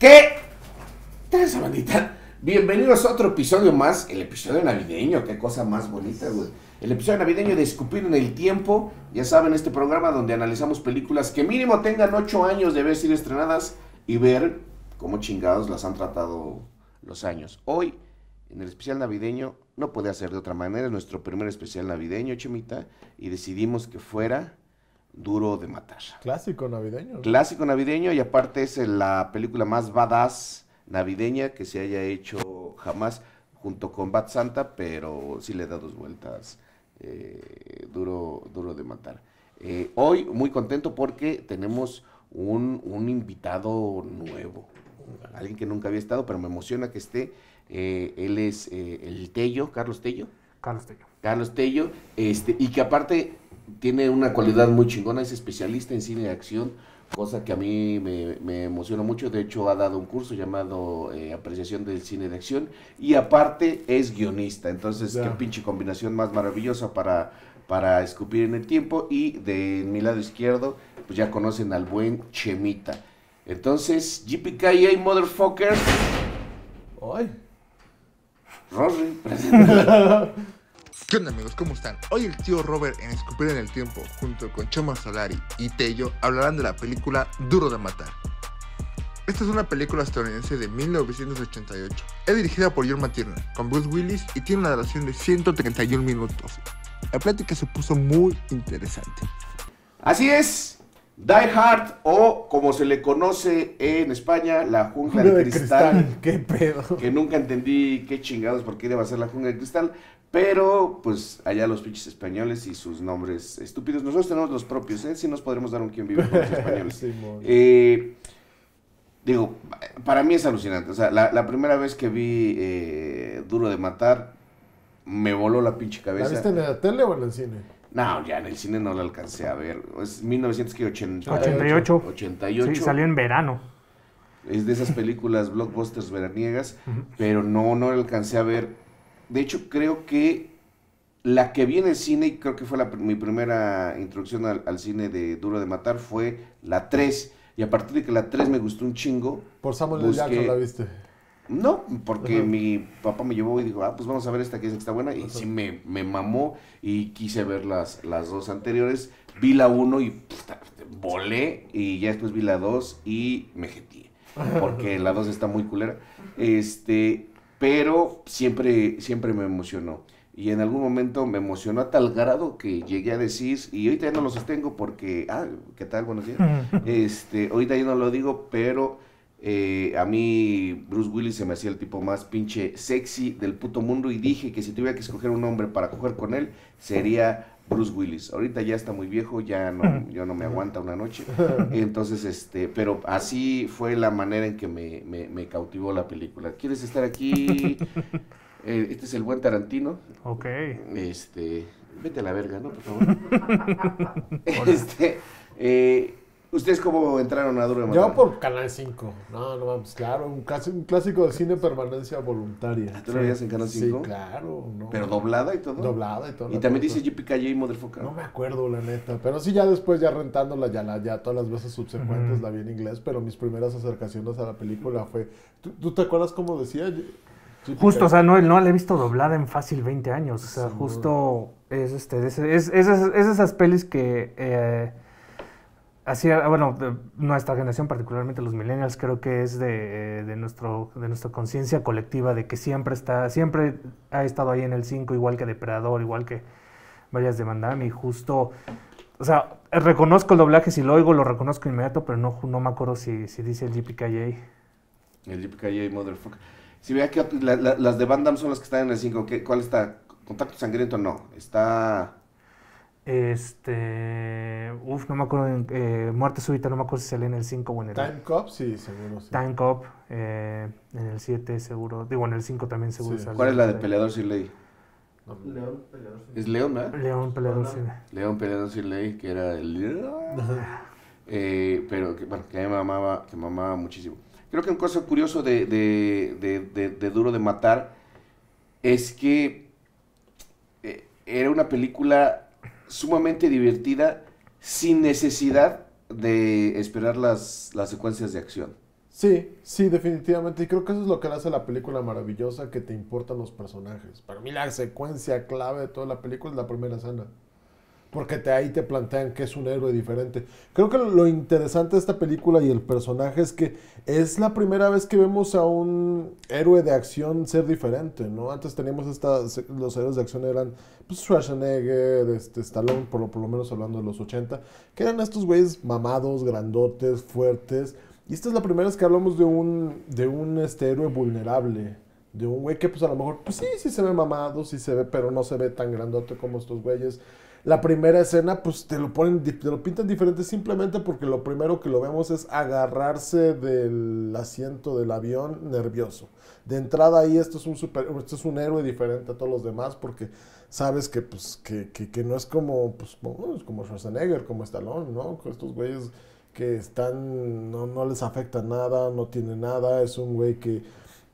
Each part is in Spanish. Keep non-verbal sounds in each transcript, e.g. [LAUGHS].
¿Qué tal, sabandita? Bienvenidos a otro episodio más, el episodio navideño, qué cosa más bonita, güey. El episodio navideño de Escupir en el Tiempo, ya saben, este programa donde analizamos películas que mínimo tengan ocho años de haber sido estrenadas y ver cómo chingados las han tratado los años. Hoy, en el especial navideño, no puede ser de otra manera, es nuestro primer especial navideño, chimita, y decidimos que fuera Duro de Matar. Clásico navideño. Clásico navideño y aparte es eh, la película más badass navideña que se haya hecho jamás junto con Bat Santa, pero sí le da dos vueltas. Eh, duro, duro de matar. Eh, hoy muy contento porque tenemos un, invitado nuevo, alguien que nunca había estado, pero me emociona que esté. él es el Tello, Carlos Tello. Carlos Tello. Carlos Tello, este, y que aparte tiene una cualidad muy chingona, es especialista en cine de acción, cosa que a mí me, emociona mucho. De hecho, ha dado un curso llamado eh, Apreciación del Cine de Acción y aparte es guionista. Entonces, qué pinche combinación más maravillosa para, para escupir en el tiempo. Y de mi lado izquierdo, pues ya conocen al buen Chemita. Entonces, GPKA, motherfucker. ¡Ay! Rory, [LAUGHS] ¿Qué onda amigos? ¿Cómo están? Hoy el tío Robert en Escupir en el Tiempo, junto con Choma Solari y Tello, hablarán de la película Duro de Matar. Esta es una película estadounidense de 1988. Es dirigida por John McTiernan, con Bruce Willis y tiene una duración de 131 minutos. La plática se puso muy interesante. Así es, Die Hard o como se le conoce en España, la jungla de, cristal. ¿Qué pedo? Que nunca entendí qué chingados por qué iba a ser la jungla de cristal, pero, pues, allá los pinches españoles y sus nombres estúpidos. Nosotros tenemos los propios, ¿eh? Si nos podremos dar un quien vive con los españoles. [LAUGHS] Eh, digo, para mí es alucinante. O sea, la, primera vez que vi eh, Duro de Matar, me voló la pinche cabeza. ¿La viste en la tele o en el cine? No, ya en el cine no la alcancé a ver. Es 1988. 88. 88. Sí, salió en verano. Es de esas películas blockbusters veraniegas, pero no, no la alcancé a ver de hecho, creo que la que vi en el cine, y creo que fue mi primera introducción al, cine de Duro de Matar, fue la 3. Y a partir de que la 3 me gustó un chingo. Por Samuel la viste. No, porque mi papá me llevó y dijo, ah, pues vamos a ver esta que está buena. Y sí me, mamó y quise ver las, las dos anteriores. Vi la 1 y volé. Y ya después vi la 2 y me jeté. Porque la 2 está muy culera. Este, pero siempre, siempre me emocionó. Y en algún momento me emocionó a tal grado que llegué a decir, y ahorita ya no lo sostengo porque, ah, ¿qué tal? Buenos días. [LAUGHS] este, ahorita ya no lo digo, pero eh, a mí Bruce Willis se me hacía el tipo más pinche sexy del puto mundo y dije que si tuviera que escoger un hombre para coger con él, sería Bruce Willis. Ahorita ya está muy viejo, ya no, yo no me aguanta una noche. [LAUGHS] Entonces, este, pero así fue la manera en que me, cautivó la película. ¿Quieres estar aquí? [LAUGHS] Eh, este es el buen Tarantino. Ok. Este, vete a la verga, ¿no? Por favor. [LAUGHS] este, eh, ¿Ustedes cómo entraron a Duro de Yo por Canal 5. No, no vamos, claro, un, clásico de cine permanencia voluntaria. ¿Ah, ¿Tú lo veías en Canal 5? Sí, claro. ¿Pero doblada y todo? Doblada y todo. ¿Y también dice y Model Motherfucker? No me acuerdo, la neta. Pero sí, ya después, ya rentándola, ya, la, ya todas las veces subsecuentes la vi en inglés. Pero mis primeras acercaciones a la película fue. ¿Tú, te acuerdas cómo decía? justo, o sea, no, no la he visto doblada en fácil 20 años. O sea, justo es, este, es, esas pelis que. Eh, Así, ah, bueno, nuestra generación, particularmente los millennials, creo que es eh, de, nuestro, de nuestra conciencia colectiva de que siempre está, siempre ha estado ahí en el 5, igual que Depredador, igual que Varias de y justo, o sea, reconozco el doblaje si lo oigo, lo reconozco inmediato, pero no, no me acuerdo si, dice el JPKJ. El JPKJ, motherfucker. Si vea que las de Van Damme son las que están en el 5, ¿cuál está? ¿Contacto sangriento? No, está... Este. Uf, no me acuerdo. Eh, Muerte súbita, no me acuerdo si salía en el 5 o en el. Time Cop, sí, seguro. Sí. Time Cop, eh, en el 7, seguro. Digo, en el 5 también, seguro. ¿Cuál es la de Peleador sin Ley? León Peleador Es León, ¿verdad? León Peleador sin Ley. León Peleador sin que era el. Eh, pero que, bueno, que me amaba que amaba muchísimo. Creo que un cosa curioso de, de, de, de Duro de Matar es que eh, era una película sumamente divertida sin necesidad de esperar las, las secuencias de acción. Sí, sí, definitivamente. Y creo que eso es lo que hace la película maravillosa, que te importan los personajes. Para mí la secuencia clave de toda la película es la primera escena porque te, ahí te plantean que es un héroe diferente. Creo que lo interesante de esta película y el personaje es que es la primera vez que vemos a un héroe de acción ser diferente, ¿no? Antes teníamos esta, los héroes de acción eran pues, Schwarzenegger, este, Stallone, por lo, menos hablando de los 80, que eran estos güeyes mamados, grandotes, fuertes. Y esta es la primera vez que hablamos de un, de un este, héroe vulnerable. De un güey que pues a lo mejor, pues sí, sí se ve mamado, sí se ve, pero no se ve tan grandote como estos güeyes la primera escena, pues te lo ponen, lo pintan diferente simplemente porque lo primero que lo vemos es agarrarse del asiento del avión nervioso. De entrada ahí esto es un super, esto es un héroe diferente a todos los demás porque sabes que pues que, que, no es como pues como, como Schwarzenegger, como Stallone, ¿no? Estos güeyes que están no, les afecta nada, no tiene nada, es un güey que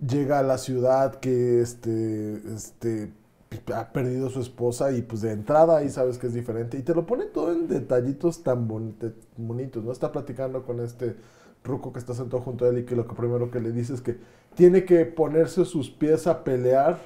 llega a la ciudad que este este ha perdido su esposa y pues de entrada ahí sabes que es diferente. Y te lo pone todo en detallitos tan bonitos, ¿no? Está platicando con este ruco que está sentado junto a él y que lo que primero que le dice es que tiene que ponerse sus pies a pelear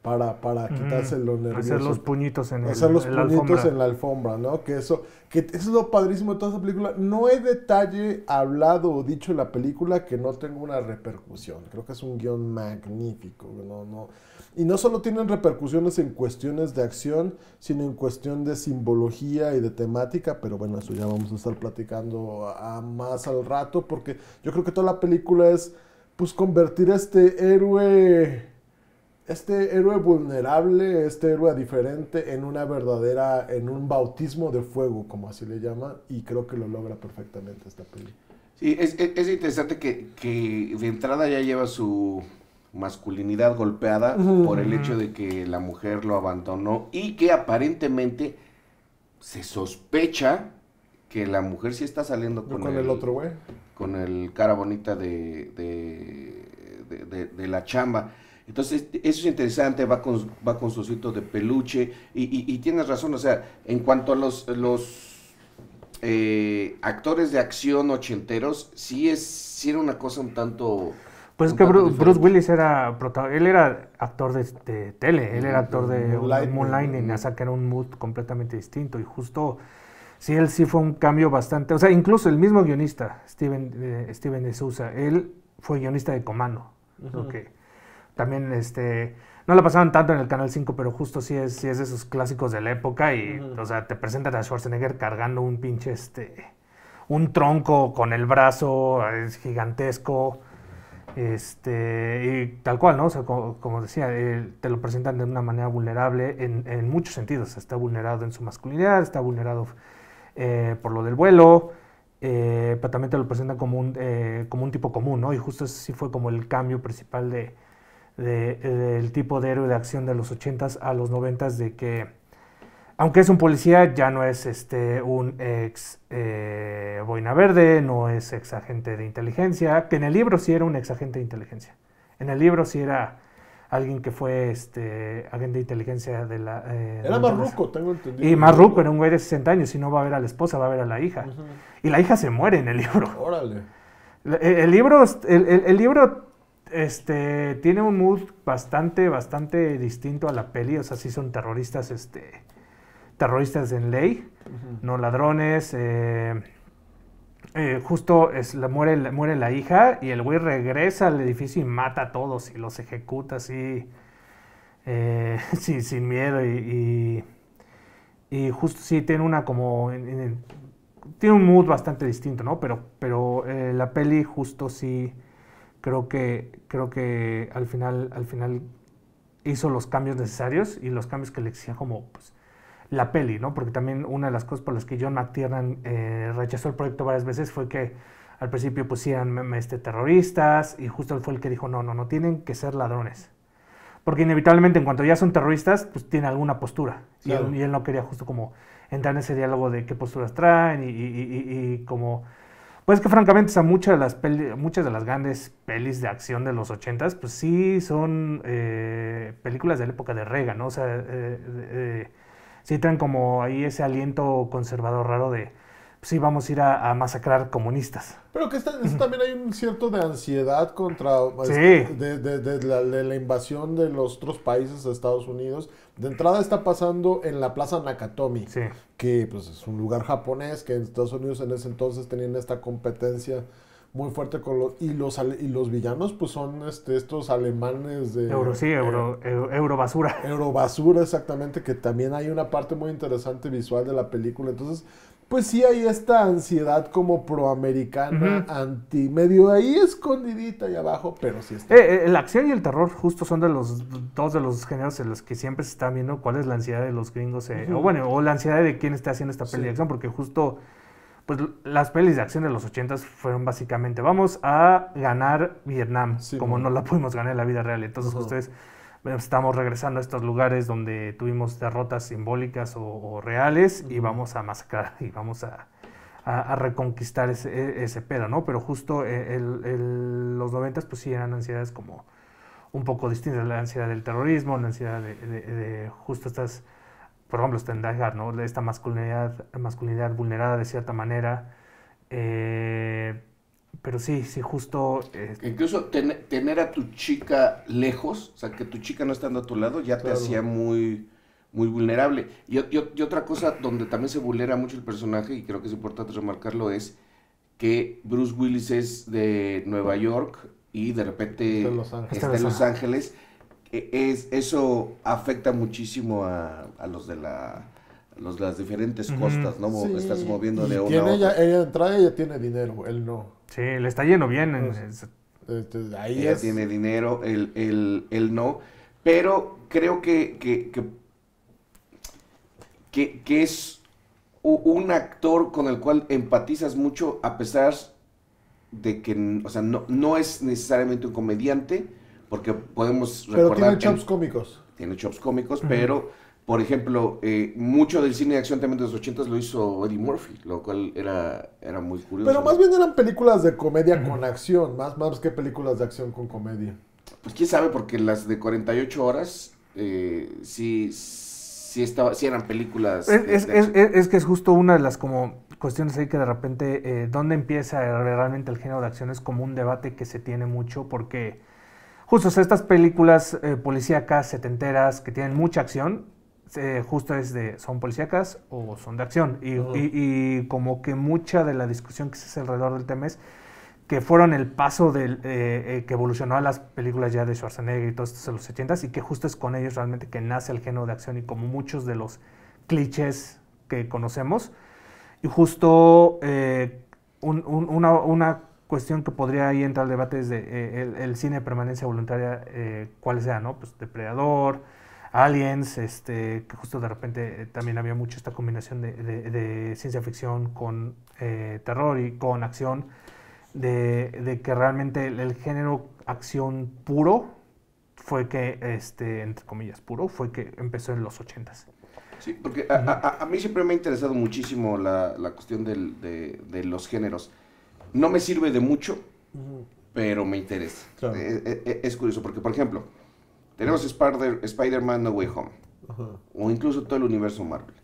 para, para quitarse lo Hacer los puñitos en Hacer los puñitos en la alfombra, ¿no? Que eso, que eso es lo padrísimo de toda esa película. No hay detalle hablado o dicho en la película que no tenga una repercusión. Creo que es un guión magnífico, no, no y no solo tienen repercusiones en cuestiones de acción, sino en cuestión de simbología y de temática, pero bueno, eso ya vamos a estar platicando más al rato, porque yo creo que toda la película es pues convertir este héroe este héroe vulnerable, este héroe diferente en una verdadera, en un bautismo de fuego, como así le llaman, y creo que lo logra perfectamente esta película. Sí, es, interesante que, de entrada ya lleva su, masculinidad golpeada por el hecho de que la mujer lo abandonó y que aparentemente se sospecha que la mujer sí está saliendo con, el, otro güey. Con el cara bonita de, de, la chamba. Entonces, eso es interesante, va con, va con su sitio de peluche y, tienes razón, o sea, en cuanto a los, eh, actores de acción ochenteros, sí, es, sí era una cosa un tanto pues es que Bruce, Willis era él era actor de, tele, él era actor de Moonlighting, eh, o que era un mood completamente distinto y justo sí, él sí fue un cambio bastante, o sea, incluso el mismo guionista, Steven, eh, Steven de Sousa, él fue guionista de Comano, también este, no la pasaban tanto en el Canal 5, pero justo sí es, sí es de esos clásicos de la época y, o sea, te presentan a Schwarzenegger cargando un pinche, este, un tronco con el brazo, es gigantesco, este, y tal cual, ¿no? O sea, como, decía, eh, te lo presentan de una manera vulnerable en, muchos sentidos. Está vulnerado en su masculinidad, está vulnerado eh, por lo del vuelo, eh, pero también te lo presentan como un, tipo común, ¿no? Y justo ese sí fue como el cambio principal de, del tipo de héroe de acción de los 80s a los 90s, de que aunque es un policía, ya no es este, un ex eh, boina verde, no es ex agente de inteligencia, que en el libro sí era un ex agente de inteligencia. En el libro sí era alguien que fue este, agente de inteligencia de la... Eh, era Marruco, tengo entendido. Y Marruco era un güey de 60 años y no va a ver a la esposa, va a ver a la hija. Y la hija se muere en el libro. Órale. E, el, libro, el, libro este, tiene un mood bastante, bastante distinto a la peli. O sea, sí son terroristas, este terroristas en ley, no ladrones. Eh, eh, justo es, la, muere, la, muere la hija y el güey regresa al edificio y mata a todos y los ejecuta así, eh, [LAUGHS] sin miedo. Y, justo sí, tiene una como. tiene un mood bastante distinto, ¿no? Pero, pero la peli justo sí creo que, creo que al, final, al final hizo los cambios necesarios y los cambios que le exigían como pues, la peli, ¿no? Porque también una de las cosas por las que John McTiernan eh, rechazó el proyecto varias veces fue que al principio pusieran este, terroristas y justo él fue el que dijo, no, no, no, tienen que ser ladrones. Porque inevitablemente en cuanto ya son terroristas, pues tiene alguna postura. Y, él, no quería justo como entrar en ese diálogo de qué posturas traen y, como... Pues que francamente, a muchas de las, muchas de las grandes pelis de acción de los ochentas, pues sí son eh, películas de la época de Reagan, ¿no? O sea, eh, si como ahí ese aliento conservador raro de pues sí vamos a ir a, masacrar comunistas. Pero que también hay un cierto de ansiedad contra pues, sí. de, la, invasión de los otros países de Estados Unidos. De entrada está pasando en la Plaza Nakatomi, que pues, es un lugar japonés que en Estados Unidos en ese entonces tenían esta competencia muy fuerte con los y los y los villanos pues son este, estos alemanes de euro sí eh, euro basura eurobasura [LAUGHS] eurobasura exactamente que también hay una parte muy interesante visual de la película entonces pues sí hay esta ansiedad como proamericana, anti, medio ahí escondidita y abajo, pero sí está. Eh, eh, la acción y el terror justo son de los dos de los géneros en los que siempre se está viendo cuál es la ansiedad de los gringos, o bueno, o la ansiedad de quién está haciendo esta película de acción, porque justo pues las pelis de acción de los 80 fueron básicamente, vamos a ganar Vietnam, como no la pudimos ganar en la vida real. Entonces ustedes estamos regresando a estos lugares donde tuvimos derrotas simbólicas o, reales y vamos a masacrar y vamos a, reconquistar ese, e, ese, pedo, ¿no? Pero justo eh, los 90 pues sí eran ansiedades como un poco distintas, la ansiedad del terrorismo, la ansiedad de justo estas por ejemplo, está en no Esta masculinidad, masculinidad vulnerada de cierta manera. Eh, pero sí, sí, justo. Eh, Incluso tener a tu chica lejos, o sea, que tu chica no estando a tu lado, ya te hacía muy, muy vulnerable. Y, otra cosa donde también se vulnera mucho el personaje, y creo que es importante remarcarlo, es que Bruce Willis es de Nueva York y de repente Está en Los Ángeles es, eso afecta muchísimo a, los de la los, las diferentes costas, ¿no? Estás moviendo de una Ella, ella entra, ella tiene dinero, él no. Sí, le está lleno bien. ella tiene dinero, él, él, no. Pero creo que, que, que, que, es un actor con el cual empatizas mucho a pesar de que, sea, no, no es necesariamente un comediante, porque podemos recordar... Pero tiene chops cómicos. Tiene chops cómicos, pero, por ejemplo, eh, mucho del cine de acción también de los 80 lo hizo Eddie Murphy, lo cual era, era muy curioso. Pero más bien eran películas de comedia con acción, más, más que películas de acción con comedia. Pues quién sabe, porque las de 48 horas eh, sí, estaba, sí eran películas... Es, es, es, que es justo una de las como cuestiones ahí que de repente, eh, ¿dónde empieza realmente el género de acción? Es como un debate que se tiene mucho porque Justo estas películas eh, policíacas, setenteras, que tienen mucha acción, justo es de, son policíacas o son de acción. Y, como que mucha de la discusión que se hace alrededor del tema es que fueron el paso del, eh, eh, que evolucionó a las películas ya de Schwarzenegger y todos estos de los 80s, y que justo es con ellos realmente que nace el género de acción y como muchos de los clichés que conocemos. Y justo una cuestión que podría ahí entrar al debate es de eh, el, cine de permanencia voluntaria, eh, cuál sea, ¿no? Pues Depredador, Aliens, este, que justo de repente eh, también había mucho esta combinación de, ciencia ficción con eh, terror y con acción, de, que realmente el, género acción puro fue que, este, entre comillas, puro, fue que empezó en los ochentas. Sí, porque a, mí siempre me ha interesado muchísimo la, cuestión de los géneros. No me sirve de mucho, pero me interesa. Eh, eh, eh, es, curioso, porque por ejemplo, tenemos Spider-Man No Way Home, o incluso todo el universo Marvel.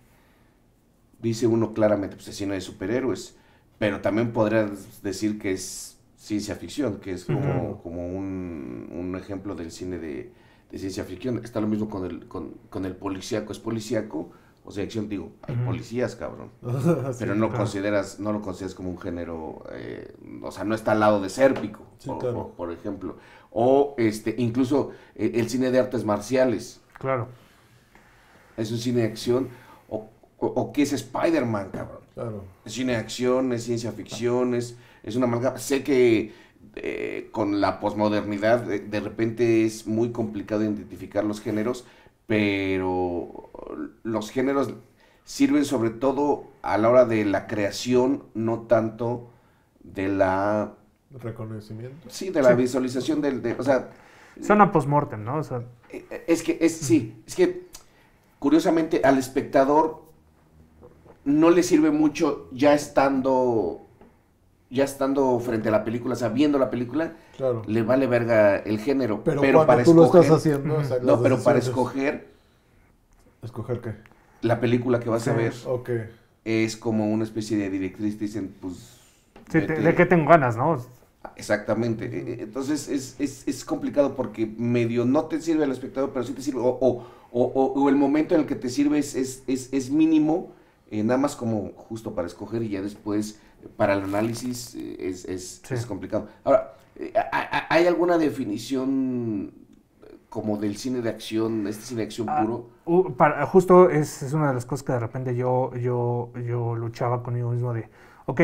Dice uno claramente, pues es cine de superhéroes, pero también podrías decir que es ciencia ficción, que es como, como un, ejemplo del cine de, ciencia ficción. Está lo mismo con el, con, con el policíaco, es policíaco o acción, digo, hay policías, cabrón. [LAUGHS] pero no consideras, no lo consideras como un género, eh, o sea, no está al lado de Sérpico, por, ejemplo. O este, incluso eh, el cine de artes marciales. Claro. Es un cine de acción. O, o, qué es Spider-Man, cabrón. Claro. Es cine de acción, es ciencia ficción, es, una manga... Sé que eh, con la posmodernidad de repente es muy complicado identificar los géneros, pero los géneros sirven sobre todo a la hora de la creación, no tanto de la... Reconocimiento. Sí, de la visualización del... o sea... Suena post-mortem, ¿no? Eh, eh, es que, es, sí, es que curiosamente al espectador no le sirve mucho ya estando ya estando frente a la película, o sea, viendo la película, le vale verga el género. Pero, pero para tú escoger, lo estás haciendo, no, pero para escoger. ¿Escoger qué? La película que vas a ver. Ok. Es como una especie de directriz, te dicen, pues. ¿De qué tengo ganas, no? Exactamente. E, e, entonces es, complicado porque medio no te sirve al espectador, pero sí te sirve. O, el momento en el que te sirve es, es, mínimo, eh, nada más como justo para escoger y ya después para el análisis eh, es, complicado. Ahora, eh, ¿hay alguna definición eh, como del cine de acción, este cine de acción ah, puro? justo es, una de las cosas que de repente yo, yo, yo luchaba conmigo mismo de, ok,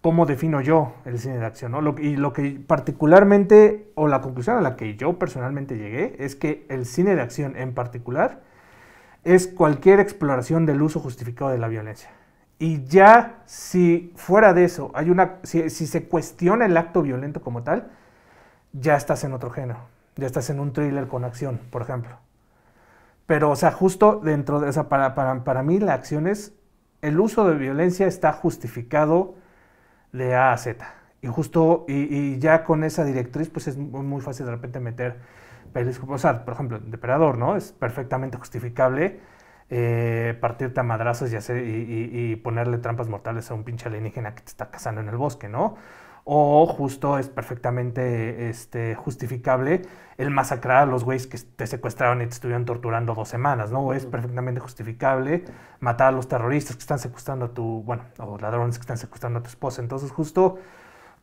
¿cómo defino yo el cine de acción? y lo que particularmente, o la conclusión a la que yo personalmente llegué, es que el cine de acción en particular es cualquier exploración del uso justificado de la violencia. Y ya si fuera de eso, hay una, si, se cuestiona el acto violento como tal, ya estás en otro género, ya estás en un thriller con acción, por ejemplo. Pero, o sea, justo dentro de, o para, mí la acción es, el uso de violencia está justificado de A a Z. Y justo, y, ya con esa directriz, pues es muy fácil de repente meter películas, o sea, por ejemplo, Depredador, ¿no? Es perfectamente justificable eh, partirte a madrazos y, ponerle trampas mortales a un pinche alienígena que te está cazando en el bosque, ¿no? O justo es perfectamente este, justificable el masacrar a los güeyes que te secuestraron y te estuvieron torturando dos semanas, ¿no? es perfectamente justificable matar a los terroristas que están secuestrando a tu, bueno, o ladrones que están secuestrando a tu esposa. Entonces justo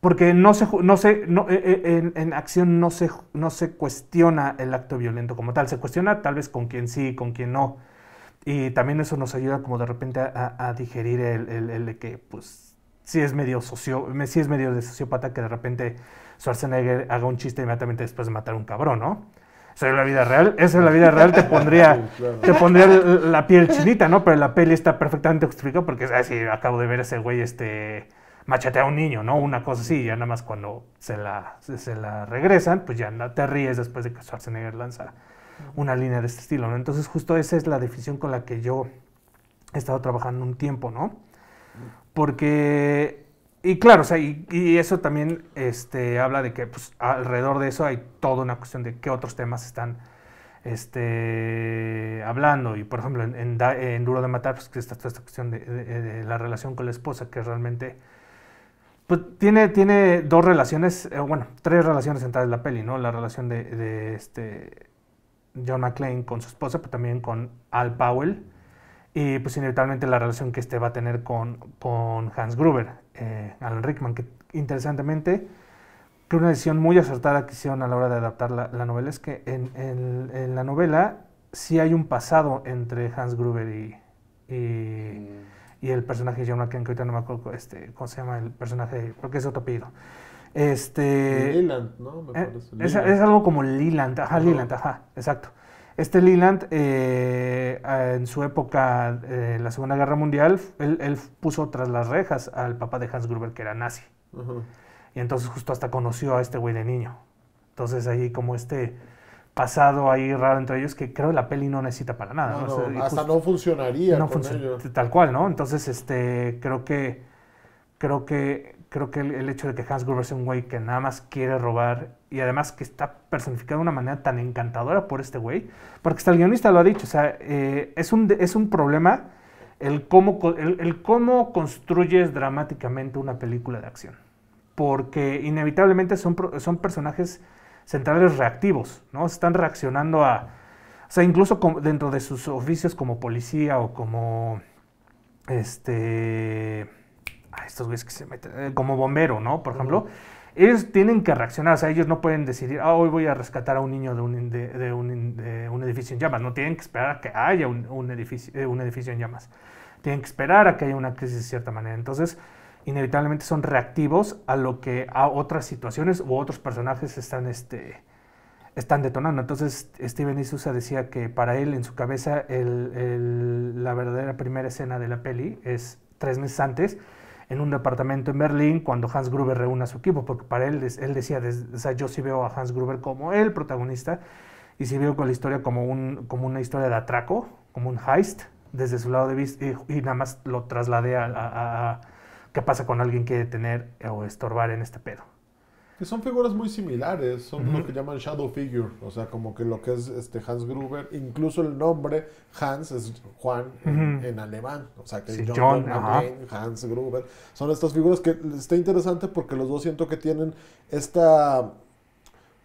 porque no se, no se eh, eh, en, acción no se, no se cuestiona el acto violento como tal, se cuestiona tal vez con quién sí, con quién no, y también eso nos ayuda como de repente a, digerir el, el, que, pues, si es medio socio, sí es medio de sociópata que de repente Schwarzenegger haga un chiste inmediatamente después de matar a un cabrón, ¿no? Eso es la vida real, eso es la vida real, te pondría, [LAUGHS] la piel chinita, ¿no? Pero la peli está perfectamente justificada porque es ah, así, acabo de ver ese güey, este, a un niño, ¿no? Una cosa así, ya nada más cuando se la, se, la regresan, pues ya te ríes después de que Schwarzenegger lanza una línea de este estilo, ¿no? Entonces justo esa es la definición con la que yo he estado trabajando un tiempo, ¿no? Porque, y claro, o sea, y, eso también este, habla de que pues, alrededor de eso hay toda una cuestión de qué otros temas están este, hablando. Y por ejemplo, en, Duro de Matar, pues que está toda esta cuestión de, la relación con la esposa, que realmente pues, tiene, tiene dos relaciones, eh, bueno, tres relaciones centrales de la peli, ¿no? La relación de, de este John McClane con su esposa, pero también con Al Powell. Y pues inevitablemente la relación que este va a tener con, con Hans Gruber, eh, Alan Rickman, que interesantemente, que una decisión muy acertada que hicieron a la hora de adaptar la, novela es que en, la novela sí hay un pasado entre Hans Gruber mm. y, el personaje de John McClane, que ahorita no me acuerdo este, cómo se llama el personaje, porque es otro apellido. Este, ¿no? Me eh, parece. Es, algo como Leland, ajá, Leland, ajá, exacto. Este Liland, eh, eh, en su época, la Segunda Guerra Mundial, él, puso tras las rejas al papá de Hans Gruber, que era nazi. Y entonces justo hasta conoció a este güey de niño. Entonces ahí como este pasado ahí raro entre ellos que creo la peli no necesita para nada. No, hasta no funcionaría. No Tal cual, ¿no? Entonces este creo que creo que creo que el, hecho de que Hans Gruber sea un güey que nada más quiere robar y además que está personificado de una manera tan encantadora por este güey, porque hasta el guionista lo ha dicho, o sea, eh, es, un, es un problema el cómo, cómo construyes dramáticamente una película de acción, porque inevitablemente son, son personajes centrales reactivos, ¿no? Están reaccionando a, o sea, incluso dentro de sus oficios como policía o como, este a estos güeyes que se meten, eh, como bombero, ¿no? Por ejemplo, ellos tienen que reaccionar, o sea, ellos no pueden decidir, ah, hoy voy a rescatar a un niño de un, de, un, de un, edificio en llamas, no tienen que esperar a que haya un, edificio, eh, un edificio en llamas, tienen que esperar a que haya una crisis de cierta manera. Entonces, inevitablemente son reactivos a lo que a otras situaciones u otros personajes están, este, están detonando. Entonces, Steven Isusa decía que para él, en su cabeza, el, la verdadera primera escena de la peli es tres meses antes, en un departamento en Berlín cuando Hans Gruber reúne a su equipo, porque para él, él decía, o sea, yo sí veo a Hans Gruber como el protagonista y sí veo con la historia como, un, como una historia de atraco, como un heist, desde su lado de vista, y, nada más lo trasladé a, qué pasa con alguien quiere tener o estorbar en este pedo. Que son figuras muy similares, son lo que llaman shadow figure, o sea, como que lo que es este Hans Gruber, incluso el nombre Hans es Juan en, alemán, o sea, que John, Hans Gruber, son estas figuras que está interesante porque los dos siento que tienen esta,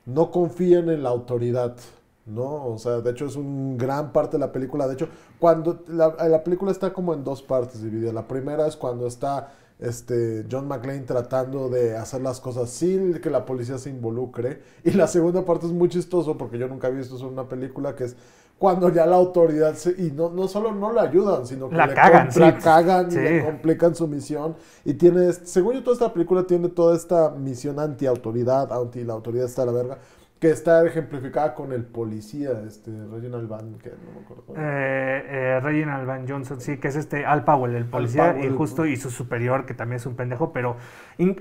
no confían en la autoridad, ¿no? O sea, de hecho es un gran parte de la película, de hecho, cuando la, la película está como en dos partes dividida, la primera es cuando está este, John McClane tratando de hacer las cosas sin que la policía se involucre. Y la segunda parte es muy chistoso porque yo nunca he visto eso en una película que es cuando ya la autoridad y no, no solo no la ayudan, sino que la le cagan, cagan le complican su misión. Y tiene, según yo, toda esta película tiene toda esta misión anti-autoridad, anti la autoridad está la verga que está ejemplificada con el policía, este, Reginald Van, que no me acuerdo. eh, eh Johnson, sí, que es este Al Powell, el policía, y justo, y su superior, que también es un pendejo, pero,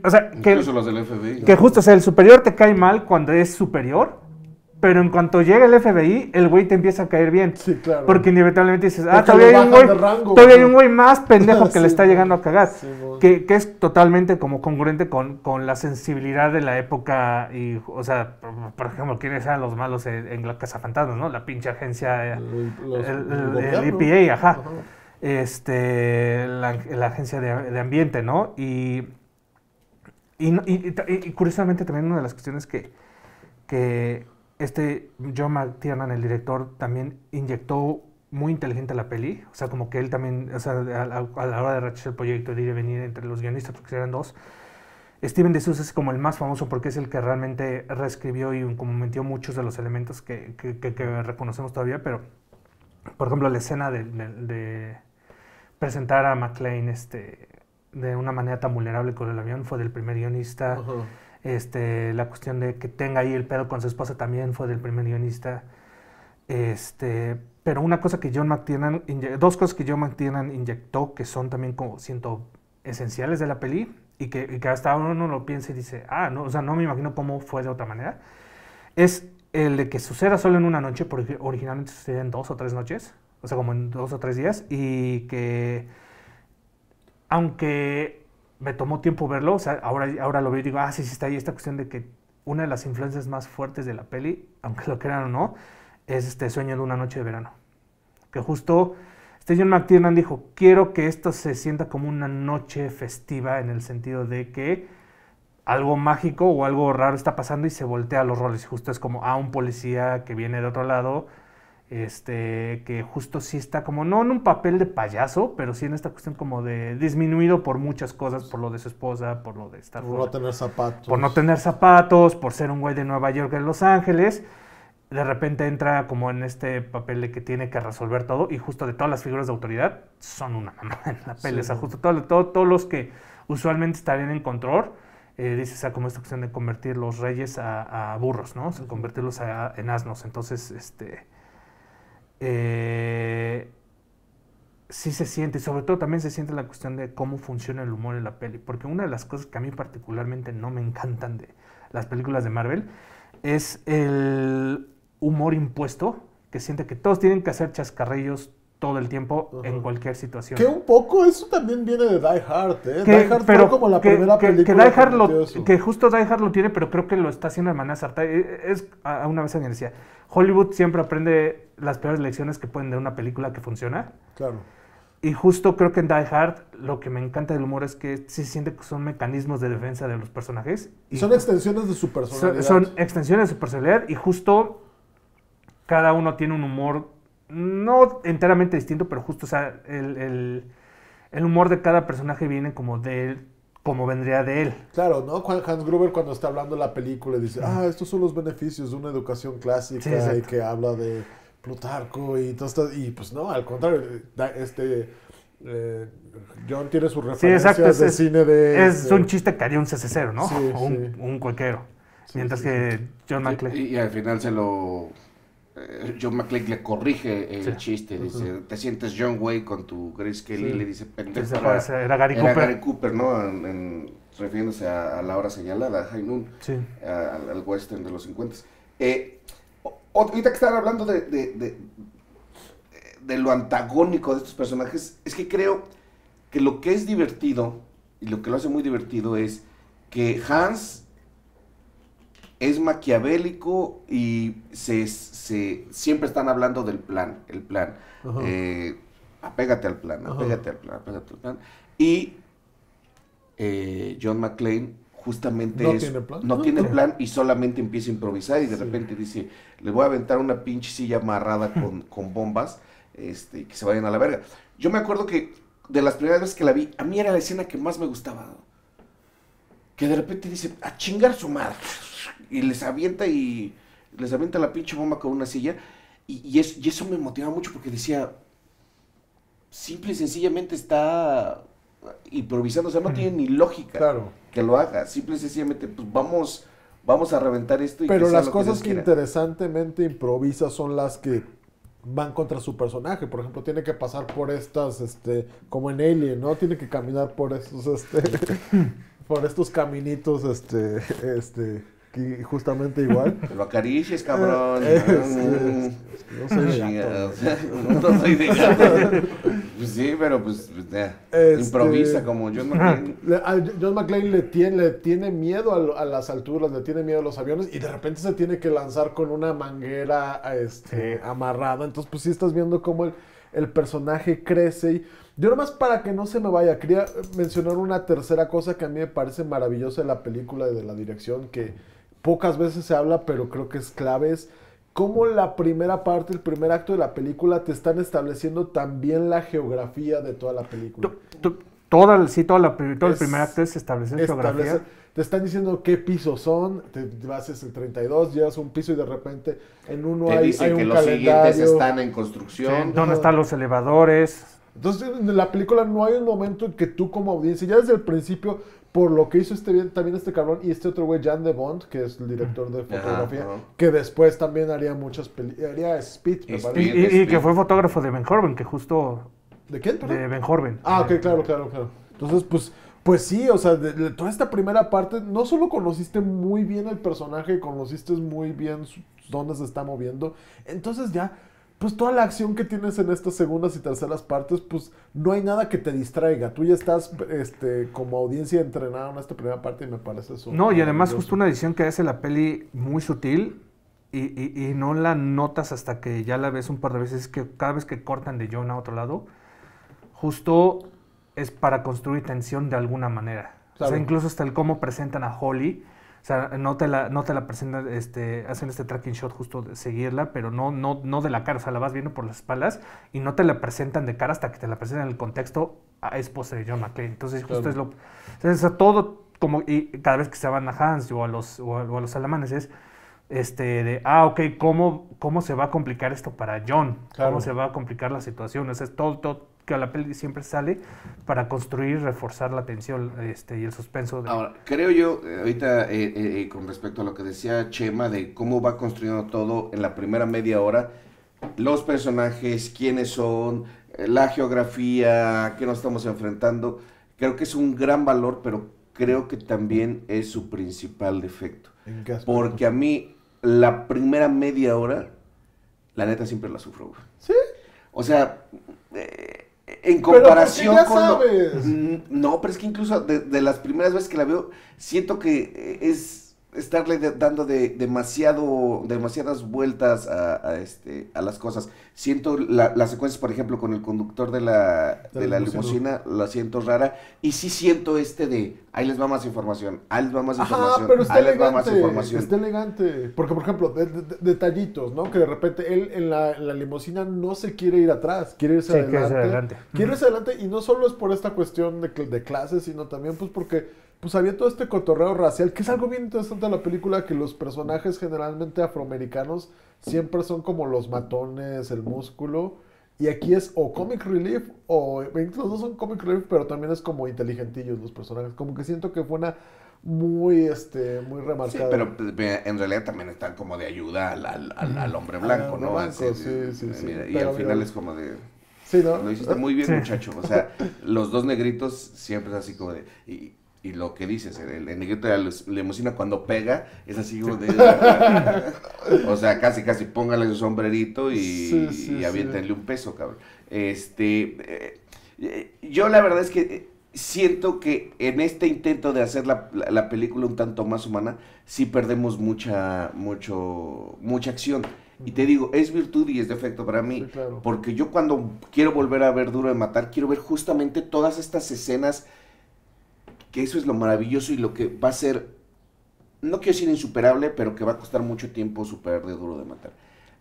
o sea, que, del FBI, que justo, o sea, el superior te cae mal cuando es superior, pero en cuanto llega el FBI, el güey te empieza a caer bien. Sí, claro. Porque inevitablemente dices, ah, todavía hay, un güey, todavía hay un güey más pendejo [LAUGHS] que le está llegando a cagar. Que, es totalmente como congruente con, la sensibilidad de la época y, o sea, por, ejemplo, quiénes eran los malos en, la Casa Fantasma, ¿no? La pinche agencia, el, EPA, e ajá. Este, la, agencia de, ambiente, ¿no? Y, y, curiosamente también una de las cuestiones que, que este John McTiernan, el director, también inyectó muy inteligente la peli. O sea, como que él también, o sea, a, la, hora de rechazar el proyecto, de ir y venir entre los guionistas, porque eran dos. Steven de es como el más famoso porque es el que realmente reescribió y como metió muchos de los elementos que, que, reconocemos todavía, pero por ejemplo la escena de, presentar a McLean este, de una manera tan vulnerable con el avión fue del primer guionista. este, la cuestión de que tenga ahí el pedo con su esposa también fue del primer guionista. Este, pero una cosa que John McTiernan, dos cosas que John McTiernan inyectó que son también como siento esenciales de la peli y que, hasta uno lo piensa y dice, ah, no, o sea, no me imagino cómo fue de otra manera, es el de que suceda solo en una noche, porque originalmente sucedía en dos o tres noches, o sea, como en dos o tres días, y que aunque me tomó tiempo verlo, o sea, ahora, ahora lo veo y digo, ah, sí, sí está ahí esta cuestión de que una de las influencias más fuertes de la peli, aunque lo crean o no, es este sueño de una noche de verano que justo este John McTiernan dijo, quiero que esto se sienta como una noche festiva en el sentido de que algo mágico o algo raro está pasando y se voltea los roles. Justo es como a ah, un policía que viene de otro lado, este, que justo sí está como, no en un papel de payaso, pero sí en esta cuestión como de disminuido por muchas cosas, por lo de su esposa, por lo de estar... Por no tener zapatos. Por no tener zapatos, por ser un güey de Nueva York en Los Ángeles de repente entra como en este papel de que tiene que resolver todo y justo de todas las figuras de autoridad son una mamá [LAUGHS] en la peli. O sea, justo todo, todos los que usualmente estarían en control, eh, dice, o sea, como esta cuestión de convertir los reyes a, burros, ¿no? O convertirlos en asnos. Entonces, este... Eh, sí se siente, y sobre todo también se siente la cuestión de cómo funciona el humor en la peli, porque una de las cosas que a mí particularmente no me encantan de las películas de Marvel es el humor impuesto que siente que todos tienen que hacer chascarrillos todo el tiempo en cualquier situación. Que un poco eso también viene de Die Hard, ¿eh? Die Hard pero, fue como la primera película. Que, Die Hard lo, que justo Die Hard lo tiene, pero creo que lo está haciendo de manera sarta. E, e, es, a una vez alguien decía, Hollywood siempre aprende las peores lecciones que pueden de una película que funciona. Claro. Y justo creo que en Die Hard lo que me encanta del humor es que se siente que son mecanismos de defensa de los personajes. Y son extensiones de su personalidad. son extensiones de su personalidad y justo cada uno tiene un humor no enteramente distinto, pero justo, o sea, el, humor de cada personaje viene como de él, como vendría de él. Claro, ¿no? Hans Gruber cuando está hablando de la película dice, ah, estos son los beneficios de una educación clásica y que habla de Plutarco y todo esto. Y pues no, al contrario, este... Eh, John tiene sus referencias de cine de... Es este un chiste que haría un CCC, ¿no? o un, un cualquero. Mientras que John McClane... y al final se lo eh, John McClane le corrige el chiste, dice, te sientes John Way con tu Grace Kelly, le dice, Era, pues, era, Gary, Cooper. ¿no? refiriéndose a, la hora señalada, a, al, al, western de los 50. Eh, ahorita que están hablando de, de, lo antagónico de estos personajes, es que creo que lo que es divertido y lo que lo hace muy divertido es que Hans es maquiavélico y se, se, siempre están hablando del plan, el plan. Eh, apégate al plan, apégate al plan, apégate al plan. Y eh, John McClane justamente no tiene plan. No, ah, tiene plan y solamente empieza a improvisar y de repente dice, le voy a aventar una pinche silla amarrada con, [LAUGHS] con bombas este, que se vayan a la verga. Yo me acuerdo que de las primeras veces que la vi, a mí era la escena que más me gustaba. Que de repente dice, a chingar su madre y les avienta y les avienta la pinche bomba con una silla. Y, eso me motiva mucho porque decía, simple y sencillamente está improvisando, o sea, no tiene ni lógica que lo haga, simple y sencillamente, pues vamos, vamos a reventar esto. Y Pero las cosas que, interesantemente improvisa son las que van contra su personaje. Por ejemplo, tiene que pasar por estas, este, como en Alien, ¿no? Tiene que caminar por estos, este, [LAUGHS] por estos caminitos, este, este, que justamente igual. [LAUGHS] lo acaricies, cabrón. [LAUGHS] Mm. no soy de [LAUGHS] no soy de pues sí, pero pues, pues este, improvisa como John McClane. John McClane le tiene, le tiene miedo a, las alturas, le tiene miedo a los aviones y de repente se tiene que lanzar con una manguera este, amarrada. Entonces, pues sí estás viendo cómo el, personaje crece y... Yo nomás para que no se me vaya, quería mencionar una tercera cosa que a mí me parece maravillosa de la película y de la dirección que pocas veces se habla, pero creo que es clave, es cómo la primera parte, el primer acto de la película te están estableciendo también la geografía de toda la película. Toda sí, toda la, todo el primer acto es establecer geografía. Te están diciendo qué pisos son, te haces el 32, llevas un piso y de repente en uno hay, un que los siguientes están en construcción. ¿Dónde están los elevadores? Entonces, en la película no hay un momento en que tú como audiencia, ya desde el principio, por lo que hizo este bien, también este cabrón y este otro güey, Jan de Bond, que es el director de fotografía, que después también haría muchas películas, haría Speed, me parece. Y, este. que fue fotógrafo de Ben Horben, que justo... ¿De quién? De Ben Horven. Ah, ok, claro, claro, claro. Entonces, pues... Pues sí, o sea, toda esta primera parte, no solo conociste muy bien el personaje, conociste muy bien dónde se está moviendo. Entonces ya pues toda la acción que tienes en estas segundas y terceras partes, pues no hay nada que te distraiga. Tú ya estás este, como audiencia entrenada en esta primera parte y me parece eso. No, y además justo una edición que hace la peli muy sutil y, no la notas hasta que ya la ves un par de veces, que cada vez que cortan de John a otro lado, justo es para construir tensión de alguna manera. O sea, incluso hasta el cómo presentan a Holly o sea, no te la, no te la presentan, este, hacen este tracking shot justo de seguirla, pero no, no, no de la cara, o sea, la vas viendo por las espaldas y no te la presentan de cara hasta que te la presentan en el contexto a ah, esposa de John McClane. Entonces, justo es lo. O todo, como, y cada vez que se van a Hans o a los, o a, los alemanes es este, de, ah, ok, ¿cómo, ¿cómo se va a complicar esto para John? ¿Cómo se va a complicar la situación? O sea, es todo, todo, a la peli siempre sale para construir, reforzar la tensión este, y el suspenso. Ahora, creo yo, eh, ahorita eh, eh, con respecto a lo que decía Chema de cómo va construyendo todo en la primera media hora, los personajes, quiénes son, la geografía, qué nos estamos enfrentando, creo que es un gran valor, pero creo que también es su principal defecto. Porque a mí la primera media hora, la neta siempre la sufro. ¿Sí? O sea, eh, en comparación con. no, pero es que incluso de, las primeras veces que la veo, siento que eh, es estarle dando de, demasiado, demasiadas vueltas a, este, a las cosas. Siento las secuencias, por ejemplo, con el conductor de la, de la, limusina, la siento rara. Y sí siento este de, ahí les va más información, ahí les va más información, ahí elegante, les va más información. Está elegante, porque por ejemplo, detallitos, ¿no? Que de repente él en la, limusina no se quiere ir atrás, quiere irse adelante. Quiere irse adelante. y no solo es por esta cuestión de, de clases, sino también pues porque pues había todo este cotorreo racial, que es algo bien interesante de la película, que los personajes generalmente afroamericanos siempre son como los matones, el músculo, y aquí es o comic relief, o los dos son comic relief, pero también es como inteligentillos los personajes, como que siento que fue una muy este muy remarcada. pero pues, en realidad también están como de ayuda al, hombre blanco, ¿no? Blanco, sí, sí, sí. y al final es como de Sí, ¿no? Lo hiciste muy bien, muchacho. O sea, los dos negritos siempre es así como de y lo que dices, el, el negrito de la cuando pega, es así como de... [LAUGHS] o sea, casi, casi póngale su sombrerito y, sí, un peso, cabrón. Este, eh, eh, yo la verdad es que eh, siento que en este intento de hacer la, película un tanto más humana, sí perdemos mucha, mucho, mucha acción. Y te digo, es virtud y es defecto para mí. Porque yo cuando quiero volver a ver Duro de Matar, quiero ver justamente todas estas escenas que eso es lo maravilloso y lo que va a ser, no quiero decir insuperable, pero que va a costar mucho tiempo superar de duro de matar.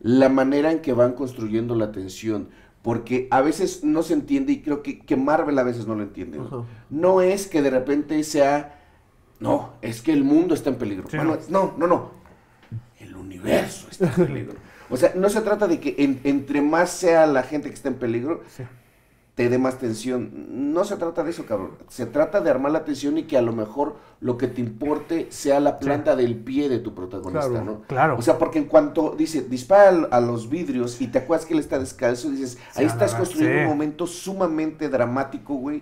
La manera en que van construyendo la tensión, porque a veces no se entiende y creo que, que Marvel a veces no lo entiende. ¿no? es que de repente sea, no, es que el mundo está en peligro. no, no, no. El universo está en peligro. [LAUGHS] O sea, no se trata de que entre más sea la gente que está en peligro, te dé más tensión. No se trata de eso, cabrón. Se trata de armar la tensión y que a lo mejor lo que te importe sea la planta del pie de tu protagonista, ¿no? Claro. O sea, porque en cuanto dice, dispara a los vidrios y te acuerdas que él está descalzo, dices, ahí estás construyendo un momento sumamente dramático, güey